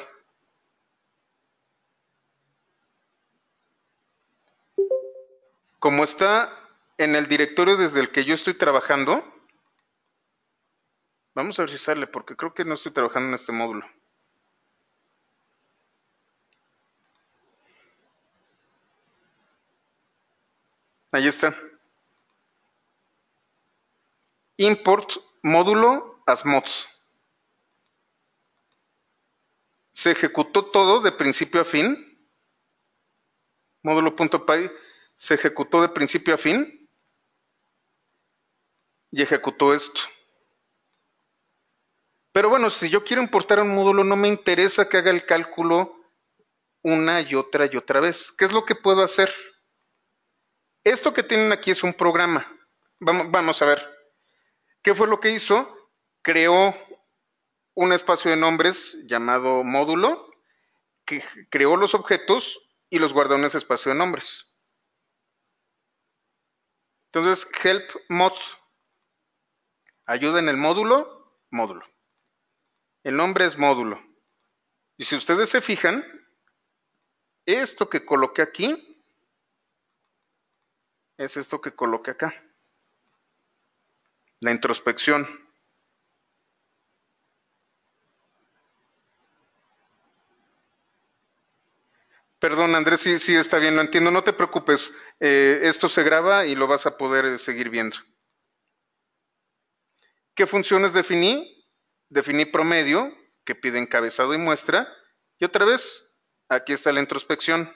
Como está en el directorio desde el que yo estoy trabajando, vamos a ver si sale, porque creo que no estoy trabajando en este módulo. Ahí está. Import módulo as mods Se ejecutó todo de principio a fin. Módulo.py se ejecutó de principio a fin y ejecutó esto. Pero bueno, si yo quiero importar un módulo, no me interesa que haga el cálculo una y otra y otra vez. ¿Qué es lo que puedo hacer? Esto que tienen aquí es un programa. Vamos, vamos a ver. ¿Qué fue lo que hizo? Creó un espacio de nombres llamado módulo, que creó los objetos y los guardó en ese espacio de nombres. Entonces, help mod, ayuda en el módulo, módulo. El nombre es módulo. Y si ustedes se fijan, esto que coloqué aquí es esto que coloqué acá. La introspección. Perdón, Andrés, sí, está bien, lo entiendo. No te preocupes, eh, esto se graba y lo vas a poder eh, seguir viendo. ¿Qué funciones definí? Definí promedio, que pide encabezado y muestra. Y otra vez, aquí está la introspección.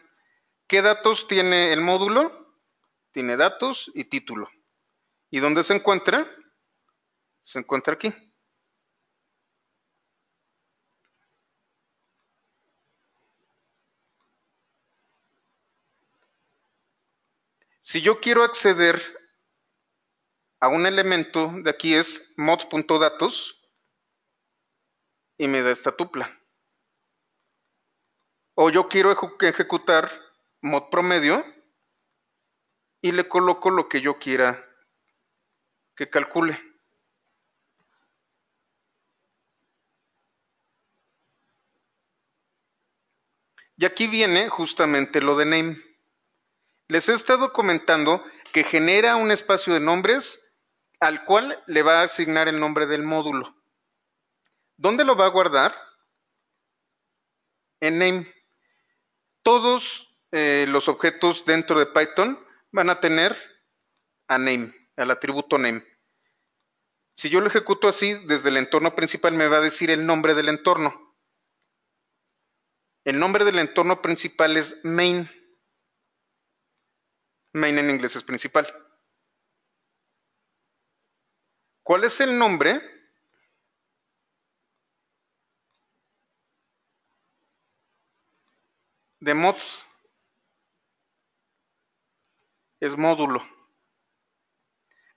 ¿Qué datos tiene el módulo? Tiene datos y título. ¿Y dónde se encuentra? se encuentra aquí. Si yo quiero acceder a un elemento de aquí es mod.datos y me da esta tupla. O yo quiero ejecutar mod promedio y le coloco lo que yo quiera que calcule. Y aquí viene justamente lo de name. Les he estado comentando que genera un espacio de nombres al cual le va a asignar el nombre del módulo. ¿Dónde lo va a guardar? En name. Todos eh, los objetos dentro de Python van a tener a name, al atributo name. Si yo lo ejecuto así, desde el entorno principal me va a decir el nombre del entorno. El nombre del entorno principal es main. Main en inglés es principal. ¿Cuál es el nombre? De mods. Es módulo.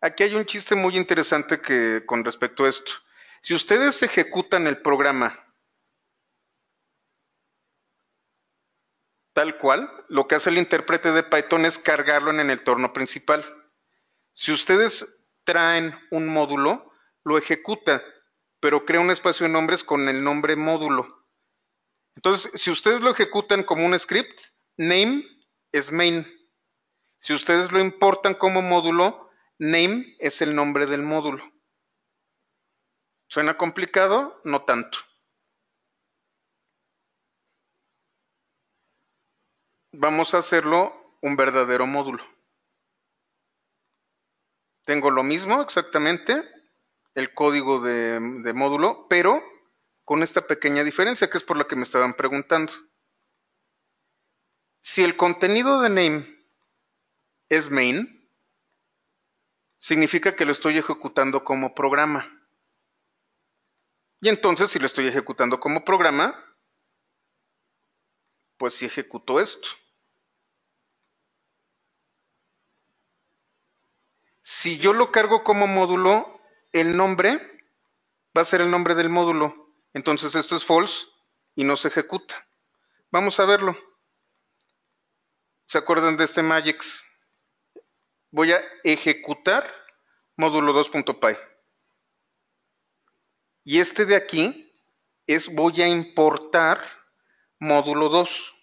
Aquí hay un chiste muy interesante que con respecto a esto. Si ustedes ejecutan el programa tal cual, lo que hace el intérprete de Python es cargarlo en el entorno principal. Si ustedes traen un módulo, lo ejecuta, pero crea un espacio de nombres con el nombre módulo. Entonces, si ustedes lo ejecutan como un script, name es main. Si ustedes lo importan como módulo, name es el nombre del módulo. ¿Suena complicado? No tanto. vamos a hacerlo un verdadero módulo. Tengo lo mismo exactamente, el código de, módulo, pero con esta pequeña diferencia que es por la que me estaban preguntando. Si el contenido de name es main, significa que lo estoy ejecutando como programa. Y entonces, si lo estoy ejecutando como programa, pues si ejecuto esto. Si yo lo cargo como módulo, el nombre va a ser el nombre del módulo. Entonces esto es false y no se ejecuta. Vamos a verlo. ¿Se acuerdan de este Magix? Voy a ejecutar módulo 2.py. Y este de aquí es voy a importar módulo 2.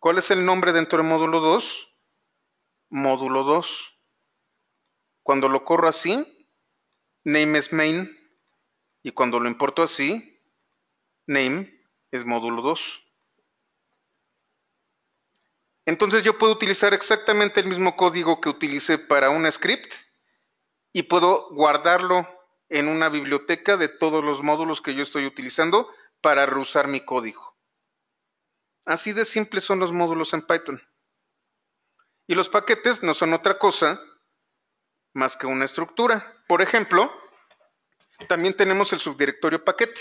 ¿Cuál es el nombre dentro de módulo 2? módulo 2. Cuando lo corro así, name es main. Y cuando lo importo así, name es módulo 2. Entonces yo puedo utilizar exactamente el mismo código que utilicé para un script y puedo guardarlo en una biblioteca de todos los módulos que yo estoy utilizando para reusar mi código. Así de simples son los módulos en Python. Y los paquetes no son otra cosa más que una estructura. Por ejemplo, también tenemos el subdirectorio paquete.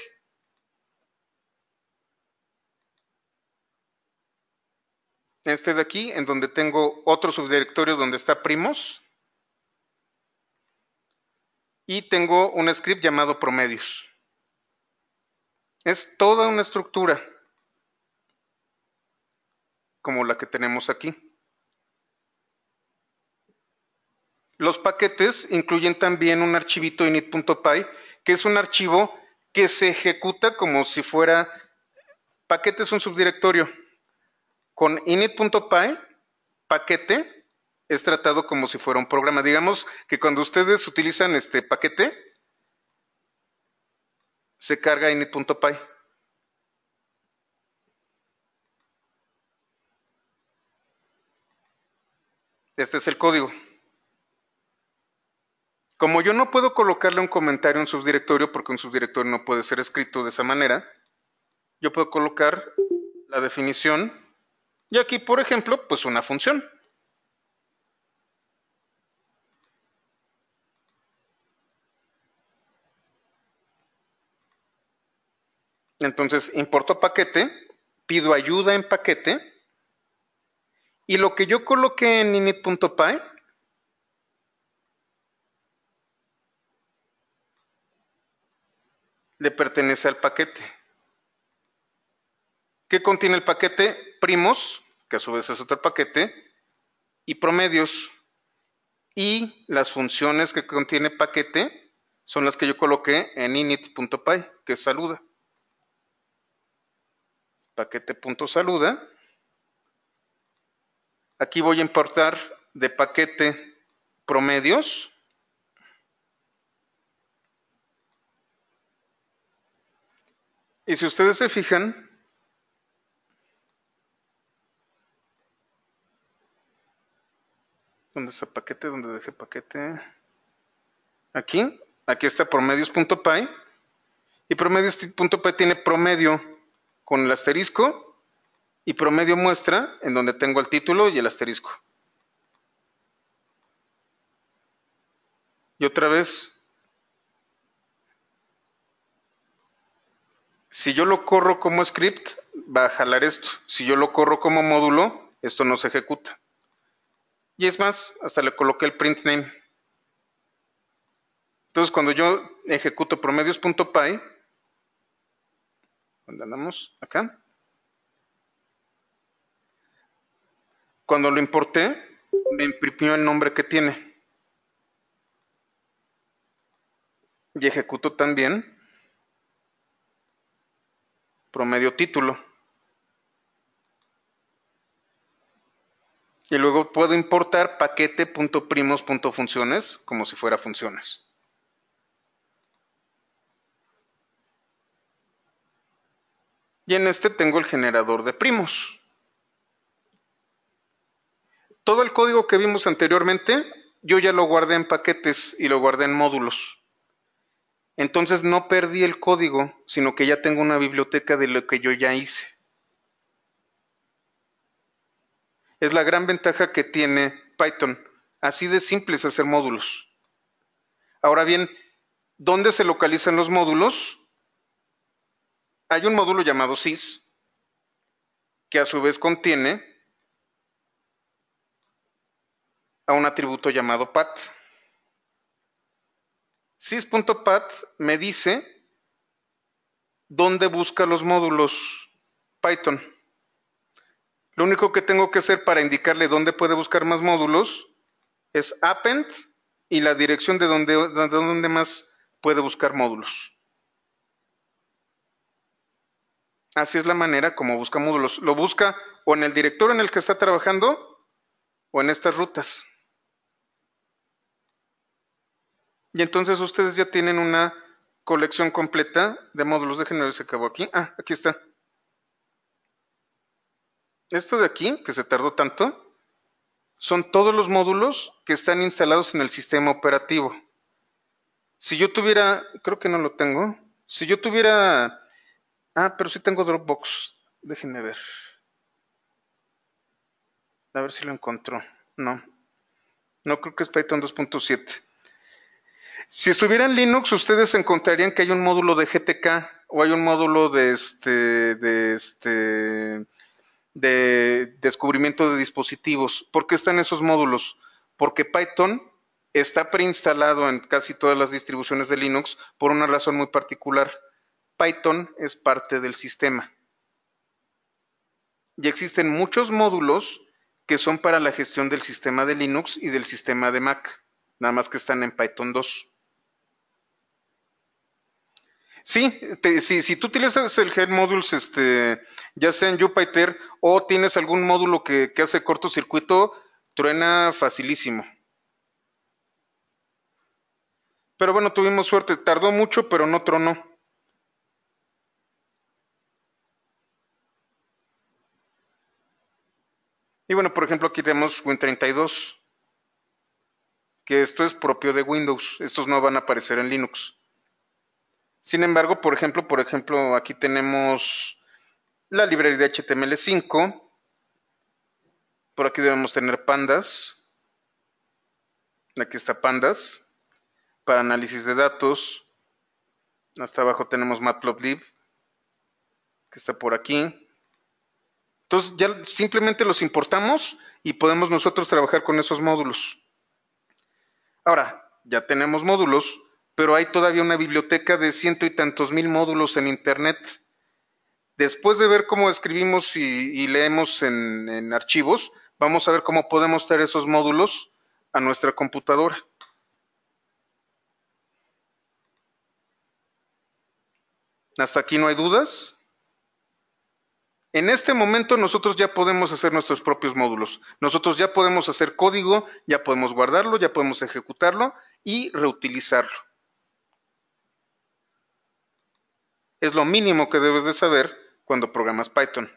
Este de aquí, en donde tengo otro subdirectorio donde está primos. Y tengo un script llamado promedios. Es toda una estructura como la que tenemos aquí. Los paquetes incluyen también un archivito init.py, que es un archivo que se ejecuta como si fuera paquete es un subdirectorio. Con init.py, paquete es tratado como si fuera un programa. Digamos que cuando ustedes utilizan este paquete, se carga init.py. Este es el código. Como yo no puedo colocarle un comentario en un subdirectorio porque un subdirectorio no puede ser escrito de esa manera, yo puedo colocar la definición y aquí, por ejemplo, pues una función. Entonces, importo paquete, pido ayuda en paquete, y lo que yo coloqué en init.py le pertenece al paquete. ¿Qué contiene el paquete? Primos, que a su vez es otro paquete, y promedios. Y las funciones que contiene paquete son las que yo coloqué en init.py, que es saluda. Paquete.saluda. Aquí voy a importar de paquete promedios Y si ustedes se fijan, ¿dónde está paquete? ¿Dónde dejé paquete? Aquí, aquí está promedios.py y promedios.py tiene promedio con el asterisco y promedio muestra en donde tengo el título y el asterisco. Y otra vez si yo lo corro como script, va a jalar esto. Si yo lo corro como módulo, esto no se ejecuta. Y es más, hasta le coloqué el print name. Entonces, cuando yo ejecuto promedios.py, andamos acá. Cuando lo importé, me imprimió el nombre que tiene. Y ejecuto también promedio título. Y luego puedo importar paquete.primos.funciones como si fuera funciones. Y en este tengo el generador de primos. Todo el código que vimos anteriormente, yo ya lo guardé en paquetes y lo guardé en módulos. Entonces no perdí el código, sino que ya tengo una biblioteca de lo que yo ya hice. Es la gran ventaja que tiene Python. Así de simple es hacer módulos. Ahora bien, ¿dónde se localizan los módulos? Hay un módulo llamado sys, que a su vez contiene a un atributo llamado path sys.path me dice dónde busca los módulos Python. Lo único que tengo que hacer para indicarle dónde puede buscar más módulos es append y la dirección de dónde más puede buscar módulos. Así es la manera como busca módulos. Lo busca o en el directorio en el que está trabajando o en estas rutas. Y entonces ustedes ya tienen una colección completa de módulos de género. Se acabó aquí. Ah, aquí está. Esto de aquí, que se tardó tanto, son todos los módulos que están instalados en el sistema operativo. Si yo tuviera, creo que no lo tengo. Si yo tuviera, ah, pero sí tengo Dropbox. Déjenme ver. A ver si lo encontró. No. No creo que es Python 2.7. Si estuviera en Linux, ustedes encontrarían que hay un módulo de GTK o hay un módulo este, este, de descubrimiento de dispositivos. ¿Por qué están esos módulos? Porque Python está preinstalado en casi todas las distribuciones de Linux por una razón muy particular. Python es parte del sistema. Y existen muchos módulos que son para la gestión del sistema de Linux y del sistema de Mac, nada más que están en Python 2. Sí, si, tú utilizas el Head Modules, este, ya sea en Jupyter o tienes algún módulo que, que hace cortocircuito, truena facilísimo. Pero bueno, tuvimos suerte, tardó mucho, pero no tronó. Y bueno, por ejemplo, aquí tenemos Win32, que esto es propio de Windows, estos no van a aparecer en Linux. Sin embargo, por ejemplo, por ejemplo, aquí tenemos la librería de HTML5. Por aquí debemos tener pandas. Aquí está pandas para análisis de datos. Hasta abajo tenemos Matplotlib, que está por aquí. Entonces ya simplemente los importamos y podemos nosotros trabajar con esos módulos. Ahora, ya tenemos módulos, pero hay todavía una biblioteca de ciento y tantos mil módulos en Internet. Después de ver cómo escribimos y, leemos en, en, archivos, vamos a ver cómo podemos traer esos módulos a nuestra computadora. ¿Hasta aquí no hay dudas? En este momento nosotros ya podemos hacer nuestros propios módulos. Nosotros ya podemos hacer código, ya podemos guardarlo, ya podemos ejecutarlo y reutilizarlo. es lo mínimo que debes de saber cuando programas Python.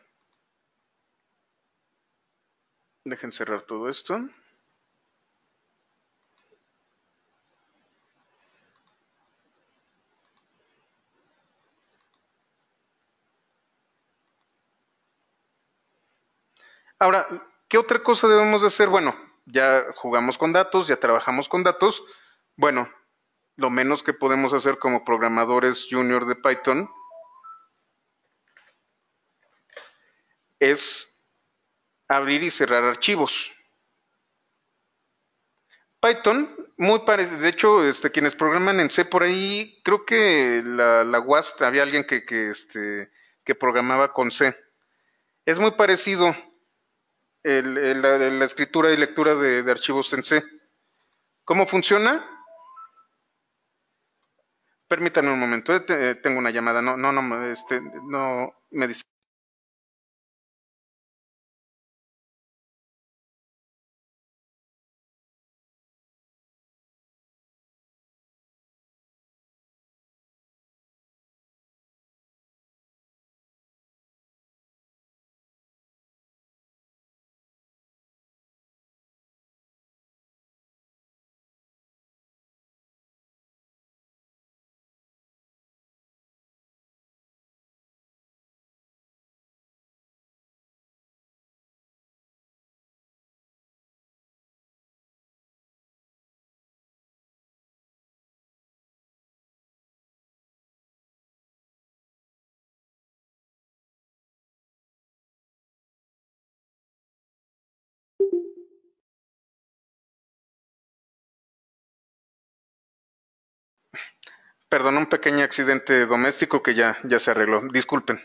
Dejen cerrar todo esto. Ahora, ¿qué otra cosa debemos de hacer? Bueno, ya jugamos con datos, ya trabajamos con datos. Bueno, lo menos que podemos hacer como programadores junior de Python es abrir y cerrar archivos. Python, muy parecido. De hecho, este, quienes programan en C por ahí, creo que la, la había alguien este, que, programaba con C. Es muy parecido la, escritura y lectura de archivos en C. ¿Cómo funciona? Permítanme un momento, eh, eh, tengo una llamada, no, no, no, este, no, me dice. Perdón, un pequeño accidente doméstico que ya, ya se arregló. Disculpen.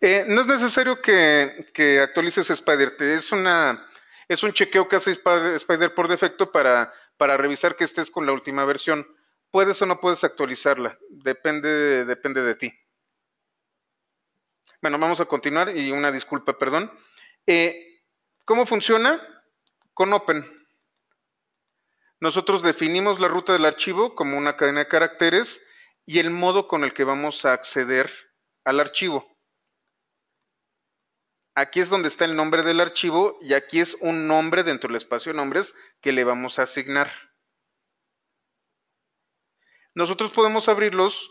Eh, no es necesario que, actualices Spider. Es, una, es un chequeo que hace Spider por defecto para, revisar que estés con la última versión. Puedes o no puedes actualizarla. Depende, depende de ti. Bueno, vamos a continuar y una disculpa, perdón. Eh, ¿Cómo funciona? Con Open. Nosotros definimos la ruta del archivo como una cadena de caracteres y el modo con el que vamos a acceder al archivo. Aquí es donde está el nombre del archivo y aquí es un nombre dentro del espacio nombres que le vamos a asignar. Nosotros podemos abrirlos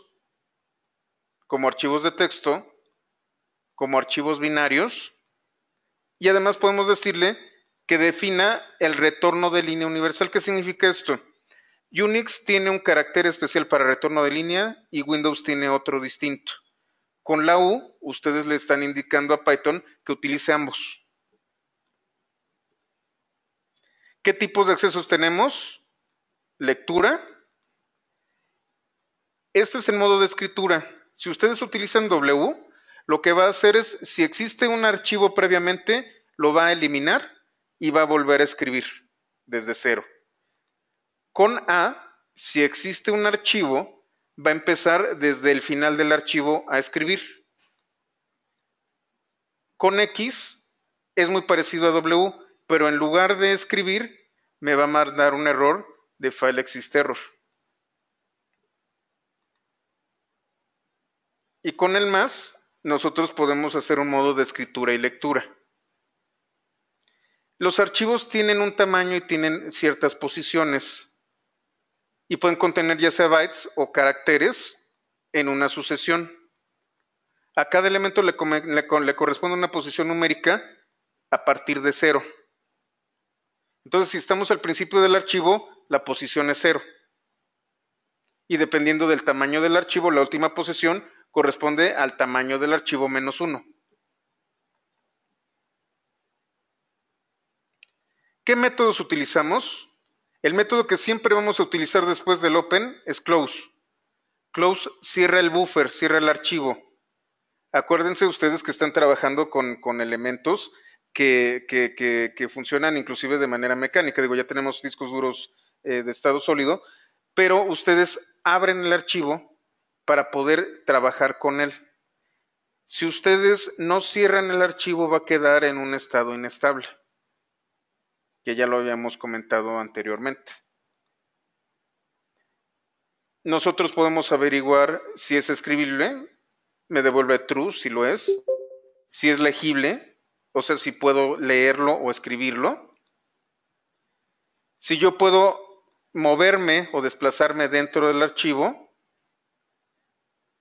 como archivos de texto, como archivos binarios y además podemos decirle que defina el retorno de línea universal. ¿Qué significa esto? Unix tiene un carácter especial para retorno de línea y Windows tiene otro distinto. Con la U, ustedes le están indicando a Python que utilice ambos. ¿Qué tipos de accesos tenemos? Lectura. Este es el modo de escritura. Si ustedes utilizan W, lo que va a hacer es, si existe un archivo previamente, lo va a eliminar iba a volver a escribir desde cero. Con A, si existe un archivo, va a empezar desde el final del archivo a escribir. Con X es muy parecido a W, pero en lugar de escribir, me va a mandar un error de file exist error. Y con el más, nosotros podemos hacer un modo de escritura y lectura. Los archivos tienen un tamaño y tienen ciertas posiciones y pueden contener ya sea bytes o caracteres en una sucesión. A cada elemento le, corresponde una posición numérica a partir de cero. Entonces, si estamos al principio del archivo, la posición es cero. Y dependiendo del tamaño del archivo, la última posición corresponde al tamaño del archivo menos uno. ¿Qué métodos utilizamos? El método que siempre vamos a utilizar después del open es close. Close cierra el buffer, cierra el archivo. Acuérdense ustedes que están trabajando con, elementos que, funcionan inclusive de manera mecánica. Digo, ya tenemos discos duros eh, de estado sólido, pero ustedes abren el archivo para poder trabajar con él. Si ustedes no cierran el archivo, va a quedar en un estado inestable que ya lo habíamos comentado anteriormente. Nosotros podemos averiguar si es escribible, me devuelve true si lo es, si es legible, o sea, si puedo leerlo o escribirlo, si yo puedo moverme o desplazarme dentro del archivo,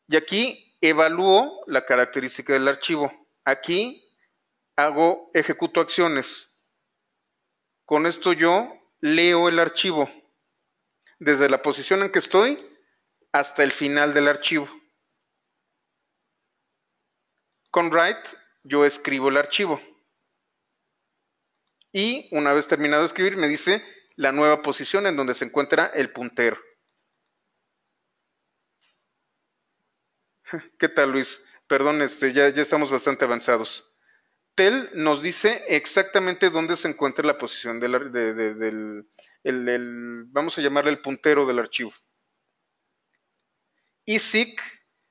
y aquí evalúo la característica del archivo. Aquí hago, ejecuto acciones. Con esto yo leo el archivo, desde la posición en que estoy hasta el final del archivo. Con write yo escribo el archivo. Y una vez terminado de escribir me dice la nueva posición en donde se encuentra el puntero. [LAUGHS] ¿Qué tal Luis? Perdón, este, ya, ya estamos bastante avanzados. Tel nos dice exactamente dónde se encuentra la posición del, vamos a llamarle el puntero del archivo. Y SIC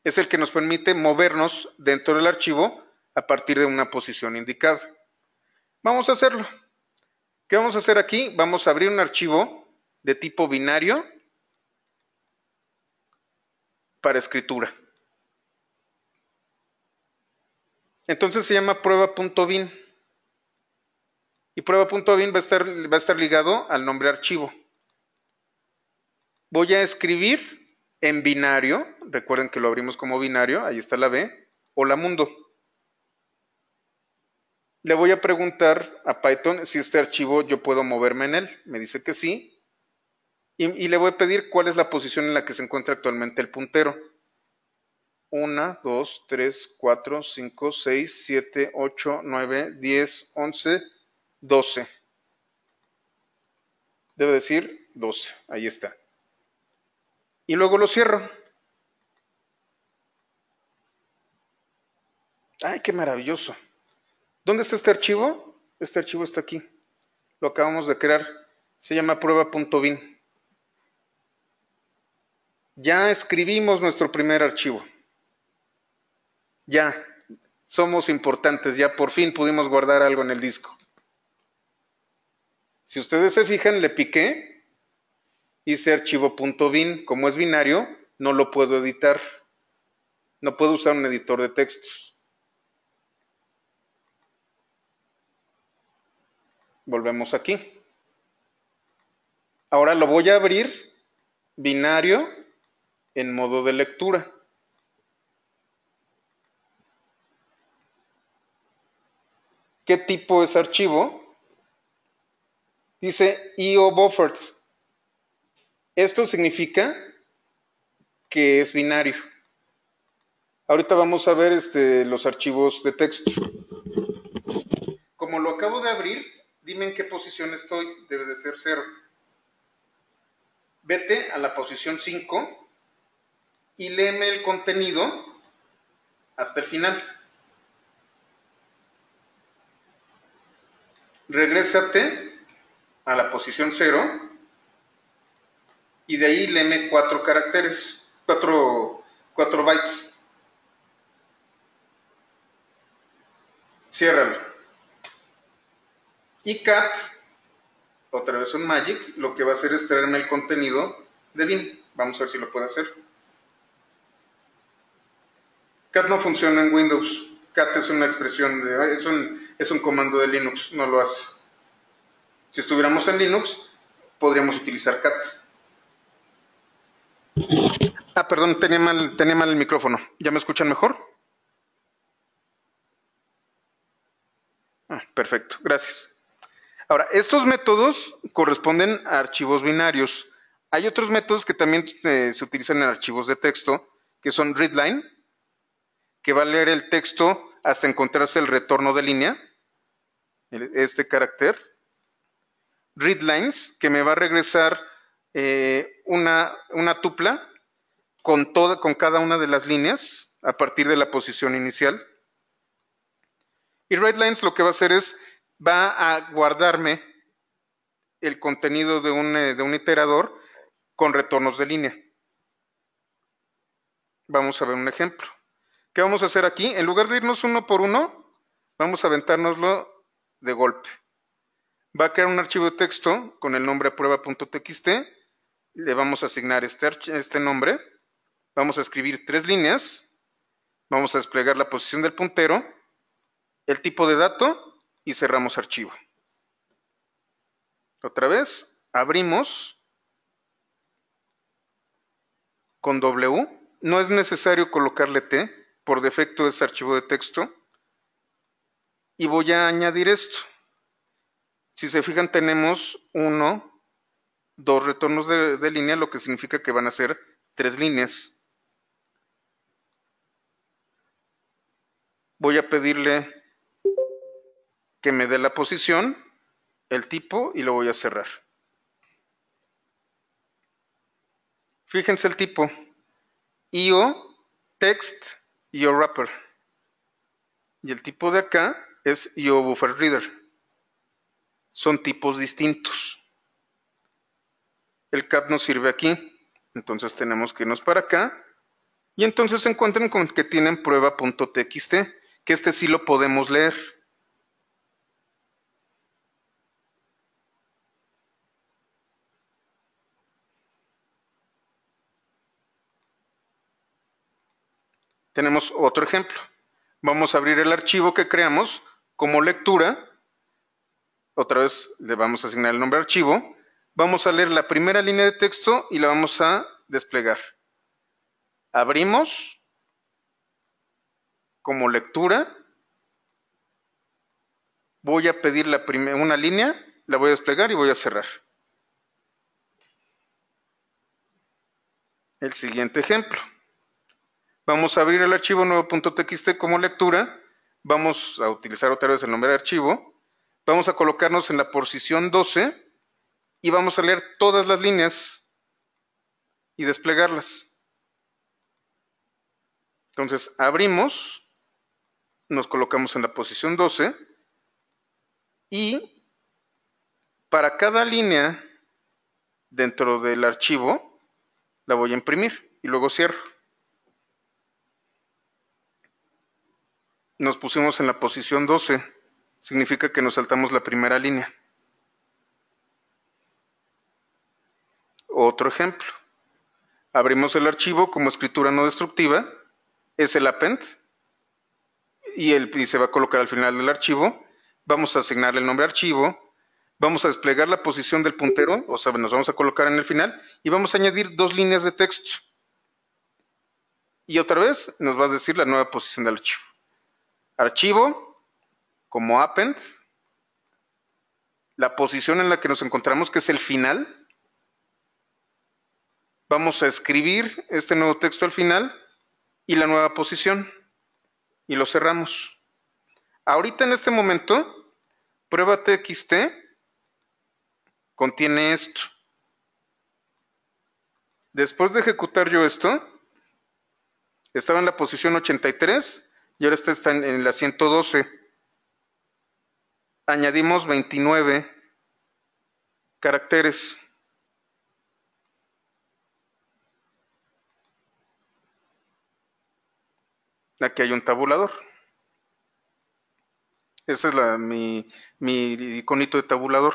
es el que nos permite movernos dentro del archivo a partir de una posición indicada. Vamos a hacerlo. ¿Qué vamos a hacer aquí? Vamos a abrir un archivo de tipo binario para escritura. Entonces se llama prueba.bin. Y prueba.bin va, a estar, va a estar ligado al nombre archivo. Voy a escribir en binario, recuerden que lo abrimos como binario, ahí está la B, hola mundo. Le voy a preguntar a Python si este archivo yo puedo moverme en él. Me dice que sí. y le voy a pedir cuál es la posición en la que se encuentra actualmente el puntero. 1, 2, 3, 4, 5, 6, 7, 8, 9, 10, 11, 12. Debe decir 12. Ahí está. Y luego lo cierro. ¡Ay, qué maravilloso! ¿Dónde está este archivo? Este archivo está aquí. Lo acabamos de crear. Se llama prueba.bin. Ya escribimos nuestro primer archivo ya, somos importantes, ya por fin pudimos guardar algo en el disco. Si ustedes se fijan, le piqué, hice archivo.bin, como es binario, no lo puedo editar, no puedo usar un editor de textos. Volvemos aquí. Ahora lo voy a abrir binario en modo de lectura. qué tipo es archivo, dice IO e buffers. Esto significa que es binario. Ahorita vamos a ver este, los archivos de texto. Como lo acabo de abrir, dime en qué posición estoy. Debe de ser 0. Vete a la posición 5 y léeme el contenido hasta el final. regrésate a la posición 0 y de ahí leme 4 caracteres, 4, cuatro bytes. Ciérralo. Y cat, otra vez un magic, lo que va a hacer es traerme el contenido de bin. Vamos a ver si lo puede hacer. Cat no funciona en Windows. Cat es una expresión de, es un es un comando de Linux, no lo hace. Si estuviéramos en Linux, podríamos utilizar cat. Ah, perdón, tenía mal, el micrófono. ¿Ya me escuchan mejor? Ah, perfecto, gracias. Ahora, estos métodos corresponden a archivos binarios. Hay otros métodos que también eh, se utilizan en archivos de texto, que son readline, que va a leer el texto hasta encontrarse el retorno de línea, este carácter. Readlines, que me va a regresar eh, una, tupla con, cada una de las líneas a partir de la posición inicial. Y readlines lo que va a hacer es, va a guardarme el contenido de un, eh, de un iterador con retornos de línea. Vamos a ver un ejemplo. ¿Qué vamos a hacer aquí? En lugar de irnos uno por uno, vamos a aventárnoslo de golpe. Va a crear un archivo de texto con el nombre prueba.txt. Le vamos a asignar este, este nombre. Vamos a escribir tres líneas. Vamos a desplegar la posición del puntero, el tipo de dato y cerramos archivo. Otra vez, abrimos con W. No es necesario colocarle T, por defecto es archivo de texto. Y voy a añadir esto. Si se fijan, tenemos uno, dos retornos de, de línea, lo que significa que van a ser tres líneas. Voy a pedirle que me dé la posición, el tipo y lo voy a cerrar. Fíjense el tipo. IO text y el tipo de acá es IO Buffer Reader. Son tipos distintos. El cat nos sirve aquí. Entonces tenemos que irnos para acá. Y entonces se encuentran con que tienen prueba.txt, que este sí lo podemos leer. Tenemos otro ejemplo. Vamos a abrir el archivo que creamos como lectura. Otra vez le vamos a asignar el nombre archivo. Vamos a leer la primera línea de texto y la vamos a desplegar. Abrimos como lectura. Voy a pedir una línea, la voy a desplegar y voy a cerrar. El siguiente ejemplo. Vamos a abrir el archivo nuevo.txt como lectura. Vamos a utilizar otra vez el nombre de archivo. Vamos a colocarnos en la posición 12 y vamos a leer todas las líneas y desplegarlas. Entonces abrimos, nos colocamos en la posición 12 y para cada línea dentro del archivo la voy a imprimir y luego cierro. nos pusimos en la posición 12, significa que nos saltamos la primera línea. Otro ejemplo. Abrimos el archivo como escritura no destructiva, es el append, y, se va a colocar al final del archivo. Vamos a asignarle el nombre archivo, vamos a desplegar la posición del puntero, o sea, nos vamos a colocar en el final, y vamos a añadir dos líneas de texto. Y otra vez nos va a decir la nueva posición del archivo archivo, como append, la posición en la que nos encontramos, que es el final. Vamos a escribir este nuevo texto al final y la nueva posición. Y lo cerramos. Ahorita en este momento, prueba txt contiene esto. Después de ejecutar yo esto, estaba en la posición 83 y ahora está en, la 112. Añadimos 29 caracteres. Aquí hay un tabulador. Ese es mi, mi iconito de tabulador.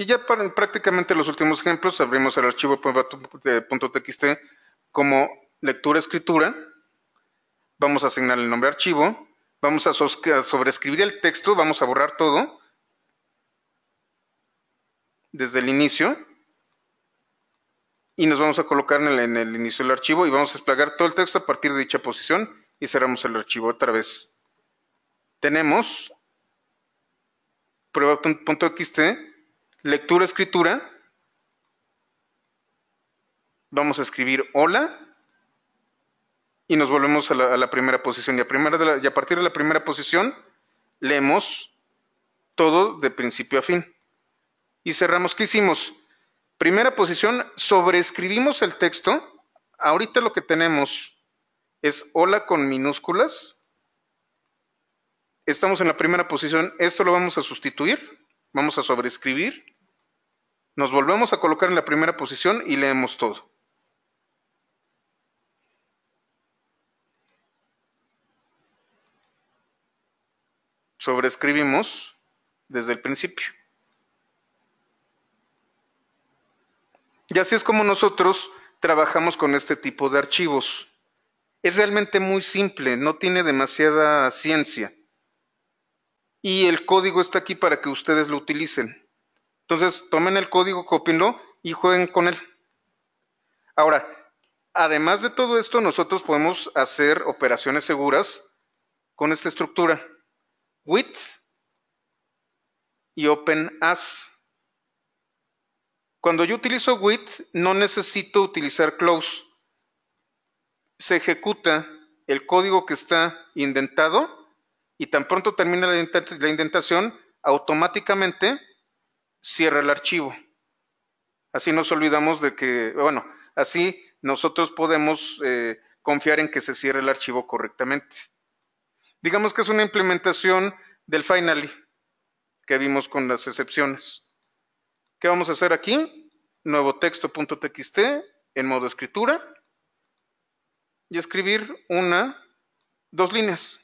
Y ya para, prácticamente los últimos ejemplos, abrimos el archivo .txt como lectura-escritura, vamos a asignar el nombre archivo, vamos a sobreescribir el texto, vamos a borrar todo desde el inicio y nos vamos a colocar en el, inicio del archivo y vamos a desplegar todo el texto a partir de dicha posición y cerramos el archivo otra vez. Tenemos prueba.txt Lectura, escritura. Vamos a escribir hola. Y nos volvemos a la, primera posición. Y a, y a partir de la primera posición, leemos todo de principio a fin. Y cerramos. ¿Qué hicimos? Primera posición, sobreescribimos el texto. Ahorita lo que tenemos es hola con minúsculas. Estamos en la primera posición. Esto lo vamos a sustituir. Vamos a sobreescribir. Nos volvemos a colocar en la primera posición y leemos todo. Sobrescribimos desde el principio. Y así es como nosotros trabajamos con este tipo de archivos. Es realmente muy simple, no tiene demasiada ciencia. Y el código está aquí para que ustedes lo utilicen. Entonces, tomen el código, cópienlo y jueguen con él. Ahora, además de todo esto, nosotros podemos hacer operaciones seguras con esta estructura. With y open as. Cuando yo utilizo with, no necesito utilizar close. Se ejecuta el código que está indentado y tan pronto termina la indentación, automáticamente cierra el archivo. Así nos olvidamos de que, bueno, así nosotros podemos eh, confiar en que se cierre el archivo correctamente. Digamos que es una implementación del finally que vimos con las excepciones. ¿Qué vamos a hacer aquí? Nuevo texto.txt en modo escritura y escribir una, dos líneas.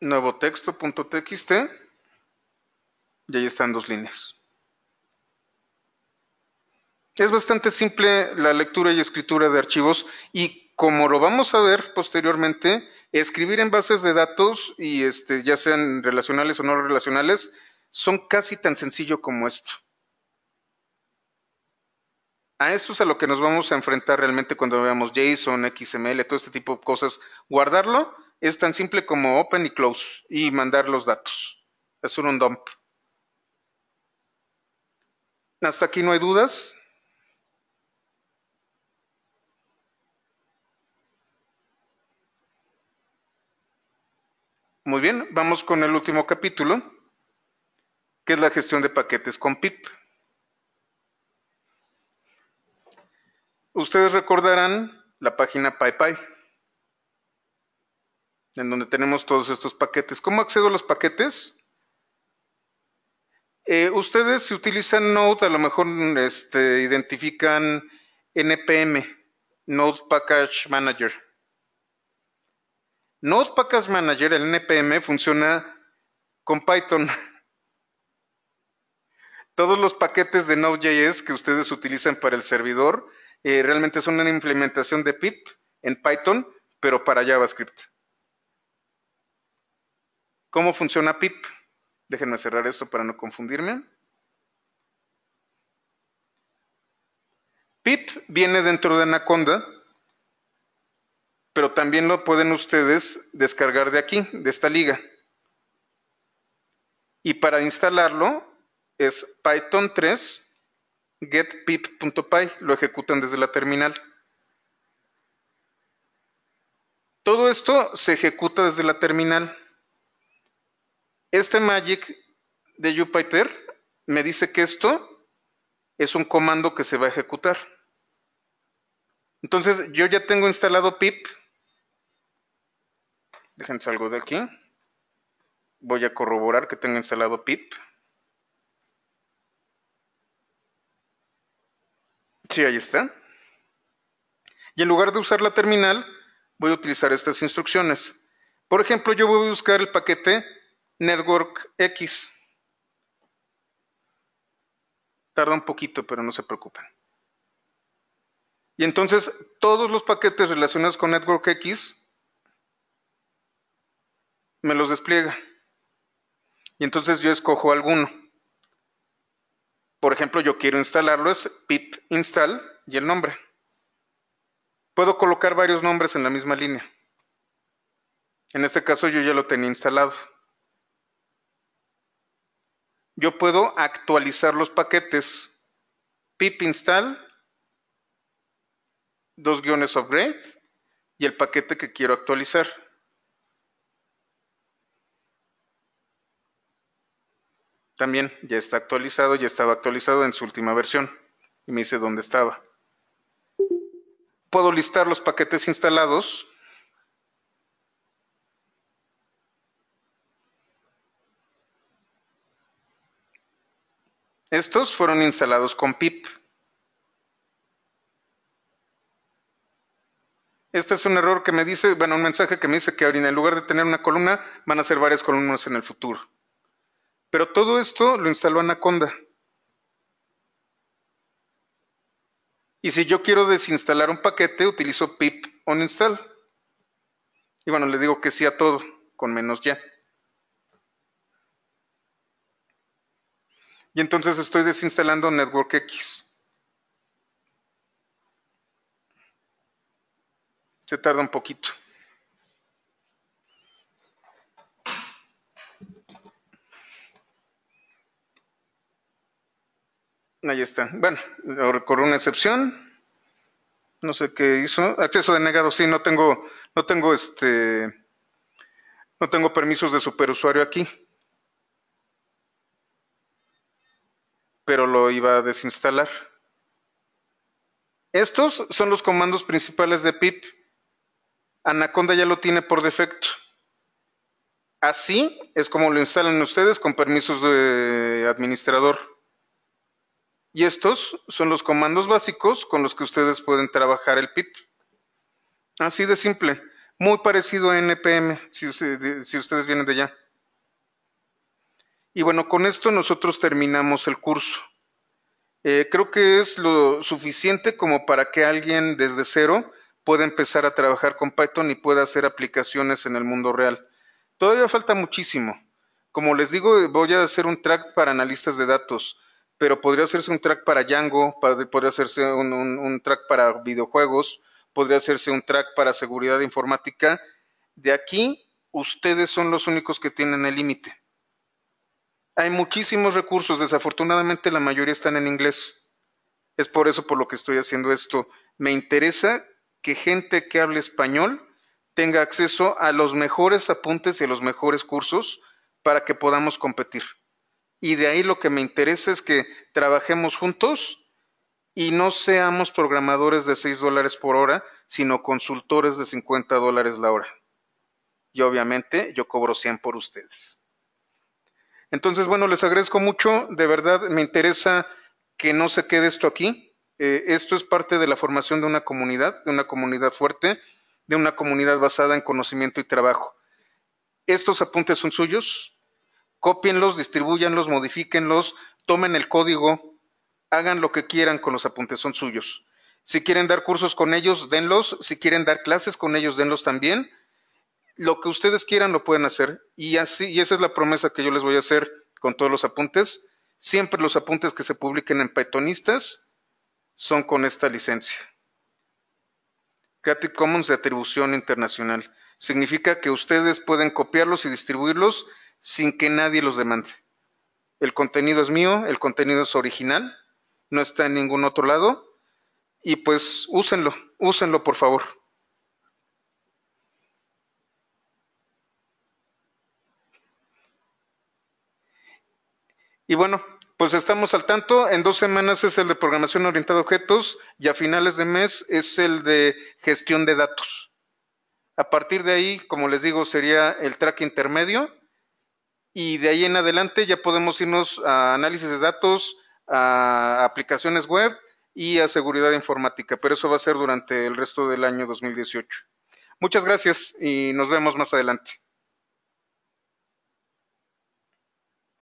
nuevo texto.txt y ahí están dos líneas. Es bastante simple la lectura y escritura de archivos y como lo vamos a ver posteriormente, escribir en bases de datos y este, ya sean relacionales o no relacionales, son casi tan sencillo como esto. A esto es a lo que nos vamos a enfrentar realmente cuando veamos JSON, XML, todo este tipo de cosas. Guardarlo es tan simple como open y close y mandar los datos. Es un dump. Hasta aquí no hay dudas. Muy bien, vamos con el último capítulo, que es la gestión de paquetes con PIP. Ustedes recordarán la página PyPy en donde tenemos todos estos paquetes. ¿Cómo accedo a los paquetes? Eh, ustedes si utilizan Node, a lo mejor este, identifican NPM, Node Package Manager. Node Package Manager, el NPM, funciona con Python. [LAUGHS] Todos los paquetes de Node.js que ustedes utilizan para el servidor eh, realmente son una implementación de pip en Python, pero para JavaScript. ¿Cómo funciona PIP? Déjenme cerrar esto para no confundirme. PIP viene dentro de Anaconda, pero también lo pueden ustedes descargar de aquí, de esta liga. Y para instalarlo es Python 3 getpip.py, lo ejecutan desde la terminal. Todo esto se ejecuta desde la terminal. Este Magic de Jupyter me dice que esto es un comando que se va a ejecutar. Entonces, yo ya tengo instalado pip. Déjense algo de aquí. Voy a corroborar que tengo instalado pip. Sí, ahí está. Y en lugar de usar la terminal, voy a utilizar estas instrucciones. Por ejemplo, yo voy a buscar el paquete Network X. Tarda un poquito, pero no se preocupen. Y entonces todos los paquetes relacionados con Network X me los despliega. Y entonces yo escojo alguno. Por ejemplo, yo quiero instalarlo, es pip install y el nombre. Puedo colocar varios nombres en la misma línea. En este caso yo ya lo tenía instalado yo puedo actualizar los paquetes pip install, dos guiones upgrade y el paquete que quiero actualizar. También ya está actualizado, ya estaba actualizado en su última versión y me dice dónde estaba. Puedo listar los paquetes instalados Estos fueron instalados con pip. Este es un error que me dice, bueno, un mensaje que me dice que ahora en lugar de tener una columna, van a ser varias columnas en el futuro. Pero todo esto lo instaló Anaconda. Y si yo quiero desinstalar un paquete, utilizo pip uninstall. Y bueno, le digo que sí a todo, con menos ya. Y entonces estoy desinstalando NetworkX. Se tarda un poquito. Ahí está. Bueno, ocurrió una excepción. No sé qué hizo. Acceso denegado, sí, no tengo, no tengo este, no tengo permisos de superusuario aquí. pero lo iba a desinstalar. Estos son los comandos principales de pip. Anaconda ya lo tiene por defecto. Así es como lo instalan ustedes con permisos de administrador. Y estos son los comandos básicos con los que ustedes pueden trabajar el pip. Así de simple. Muy parecido a NPM, si, si ustedes vienen de allá. Y bueno, con esto nosotros terminamos el curso. Eh, creo que es lo suficiente como para que alguien desde cero pueda empezar a trabajar con Python y pueda hacer aplicaciones en el mundo real. Todavía falta muchísimo. Como les digo, voy a hacer un track para analistas de datos, pero podría hacerse un track para Django, podría hacerse un track para videojuegos, podría hacerse un track para seguridad informática. De aquí, ustedes son los únicos que tienen el límite. Hay muchísimos recursos, desafortunadamente la mayoría están en inglés. Es por eso por lo que estoy haciendo esto. Me interesa que gente que hable español tenga acceso a los mejores apuntes y a los mejores cursos para que podamos competir. Y de ahí lo que me interesa es que trabajemos juntos y no seamos programadores de 6 dólares por hora, sino consultores de 50 dólares la hora. Y obviamente yo cobro 100 por ustedes. Entonces, bueno, les agradezco mucho. De verdad, me interesa que no se quede esto aquí. Eh, esto es parte de la formación de una comunidad, de una comunidad fuerte, de una comunidad basada en conocimiento y trabajo. Estos apuntes son suyos. Cópienlos, distribúyanlos, modifíquenlos, tomen el código, hagan lo que quieran con los apuntes, son suyos. Si quieren dar cursos con ellos, denlos. Si quieren dar clases con ellos, denlos también. Lo que ustedes quieran lo pueden hacer y así y esa es la promesa que yo les voy a hacer con todos los apuntes. Siempre los apuntes que se publiquen en Pythonistas son con esta licencia. Creative Commons de atribución internacional. Significa que ustedes pueden copiarlos y distribuirlos sin que nadie los demande. El contenido es mío, el contenido es original, no está en ningún otro lado y pues úsenlo, úsenlo por favor. Y bueno, pues estamos al tanto. En dos semanas es el de programación orientada a objetos y a finales de mes es el de gestión de datos. A partir de ahí, como les digo, sería el track intermedio y de ahí en adelante ya podemos irnos a análisis de datos, a aplicaciones web y a seguridad informática, pero eso va a ser durante el resto del año 2018. Muchas gracias y nos vemos más adelante.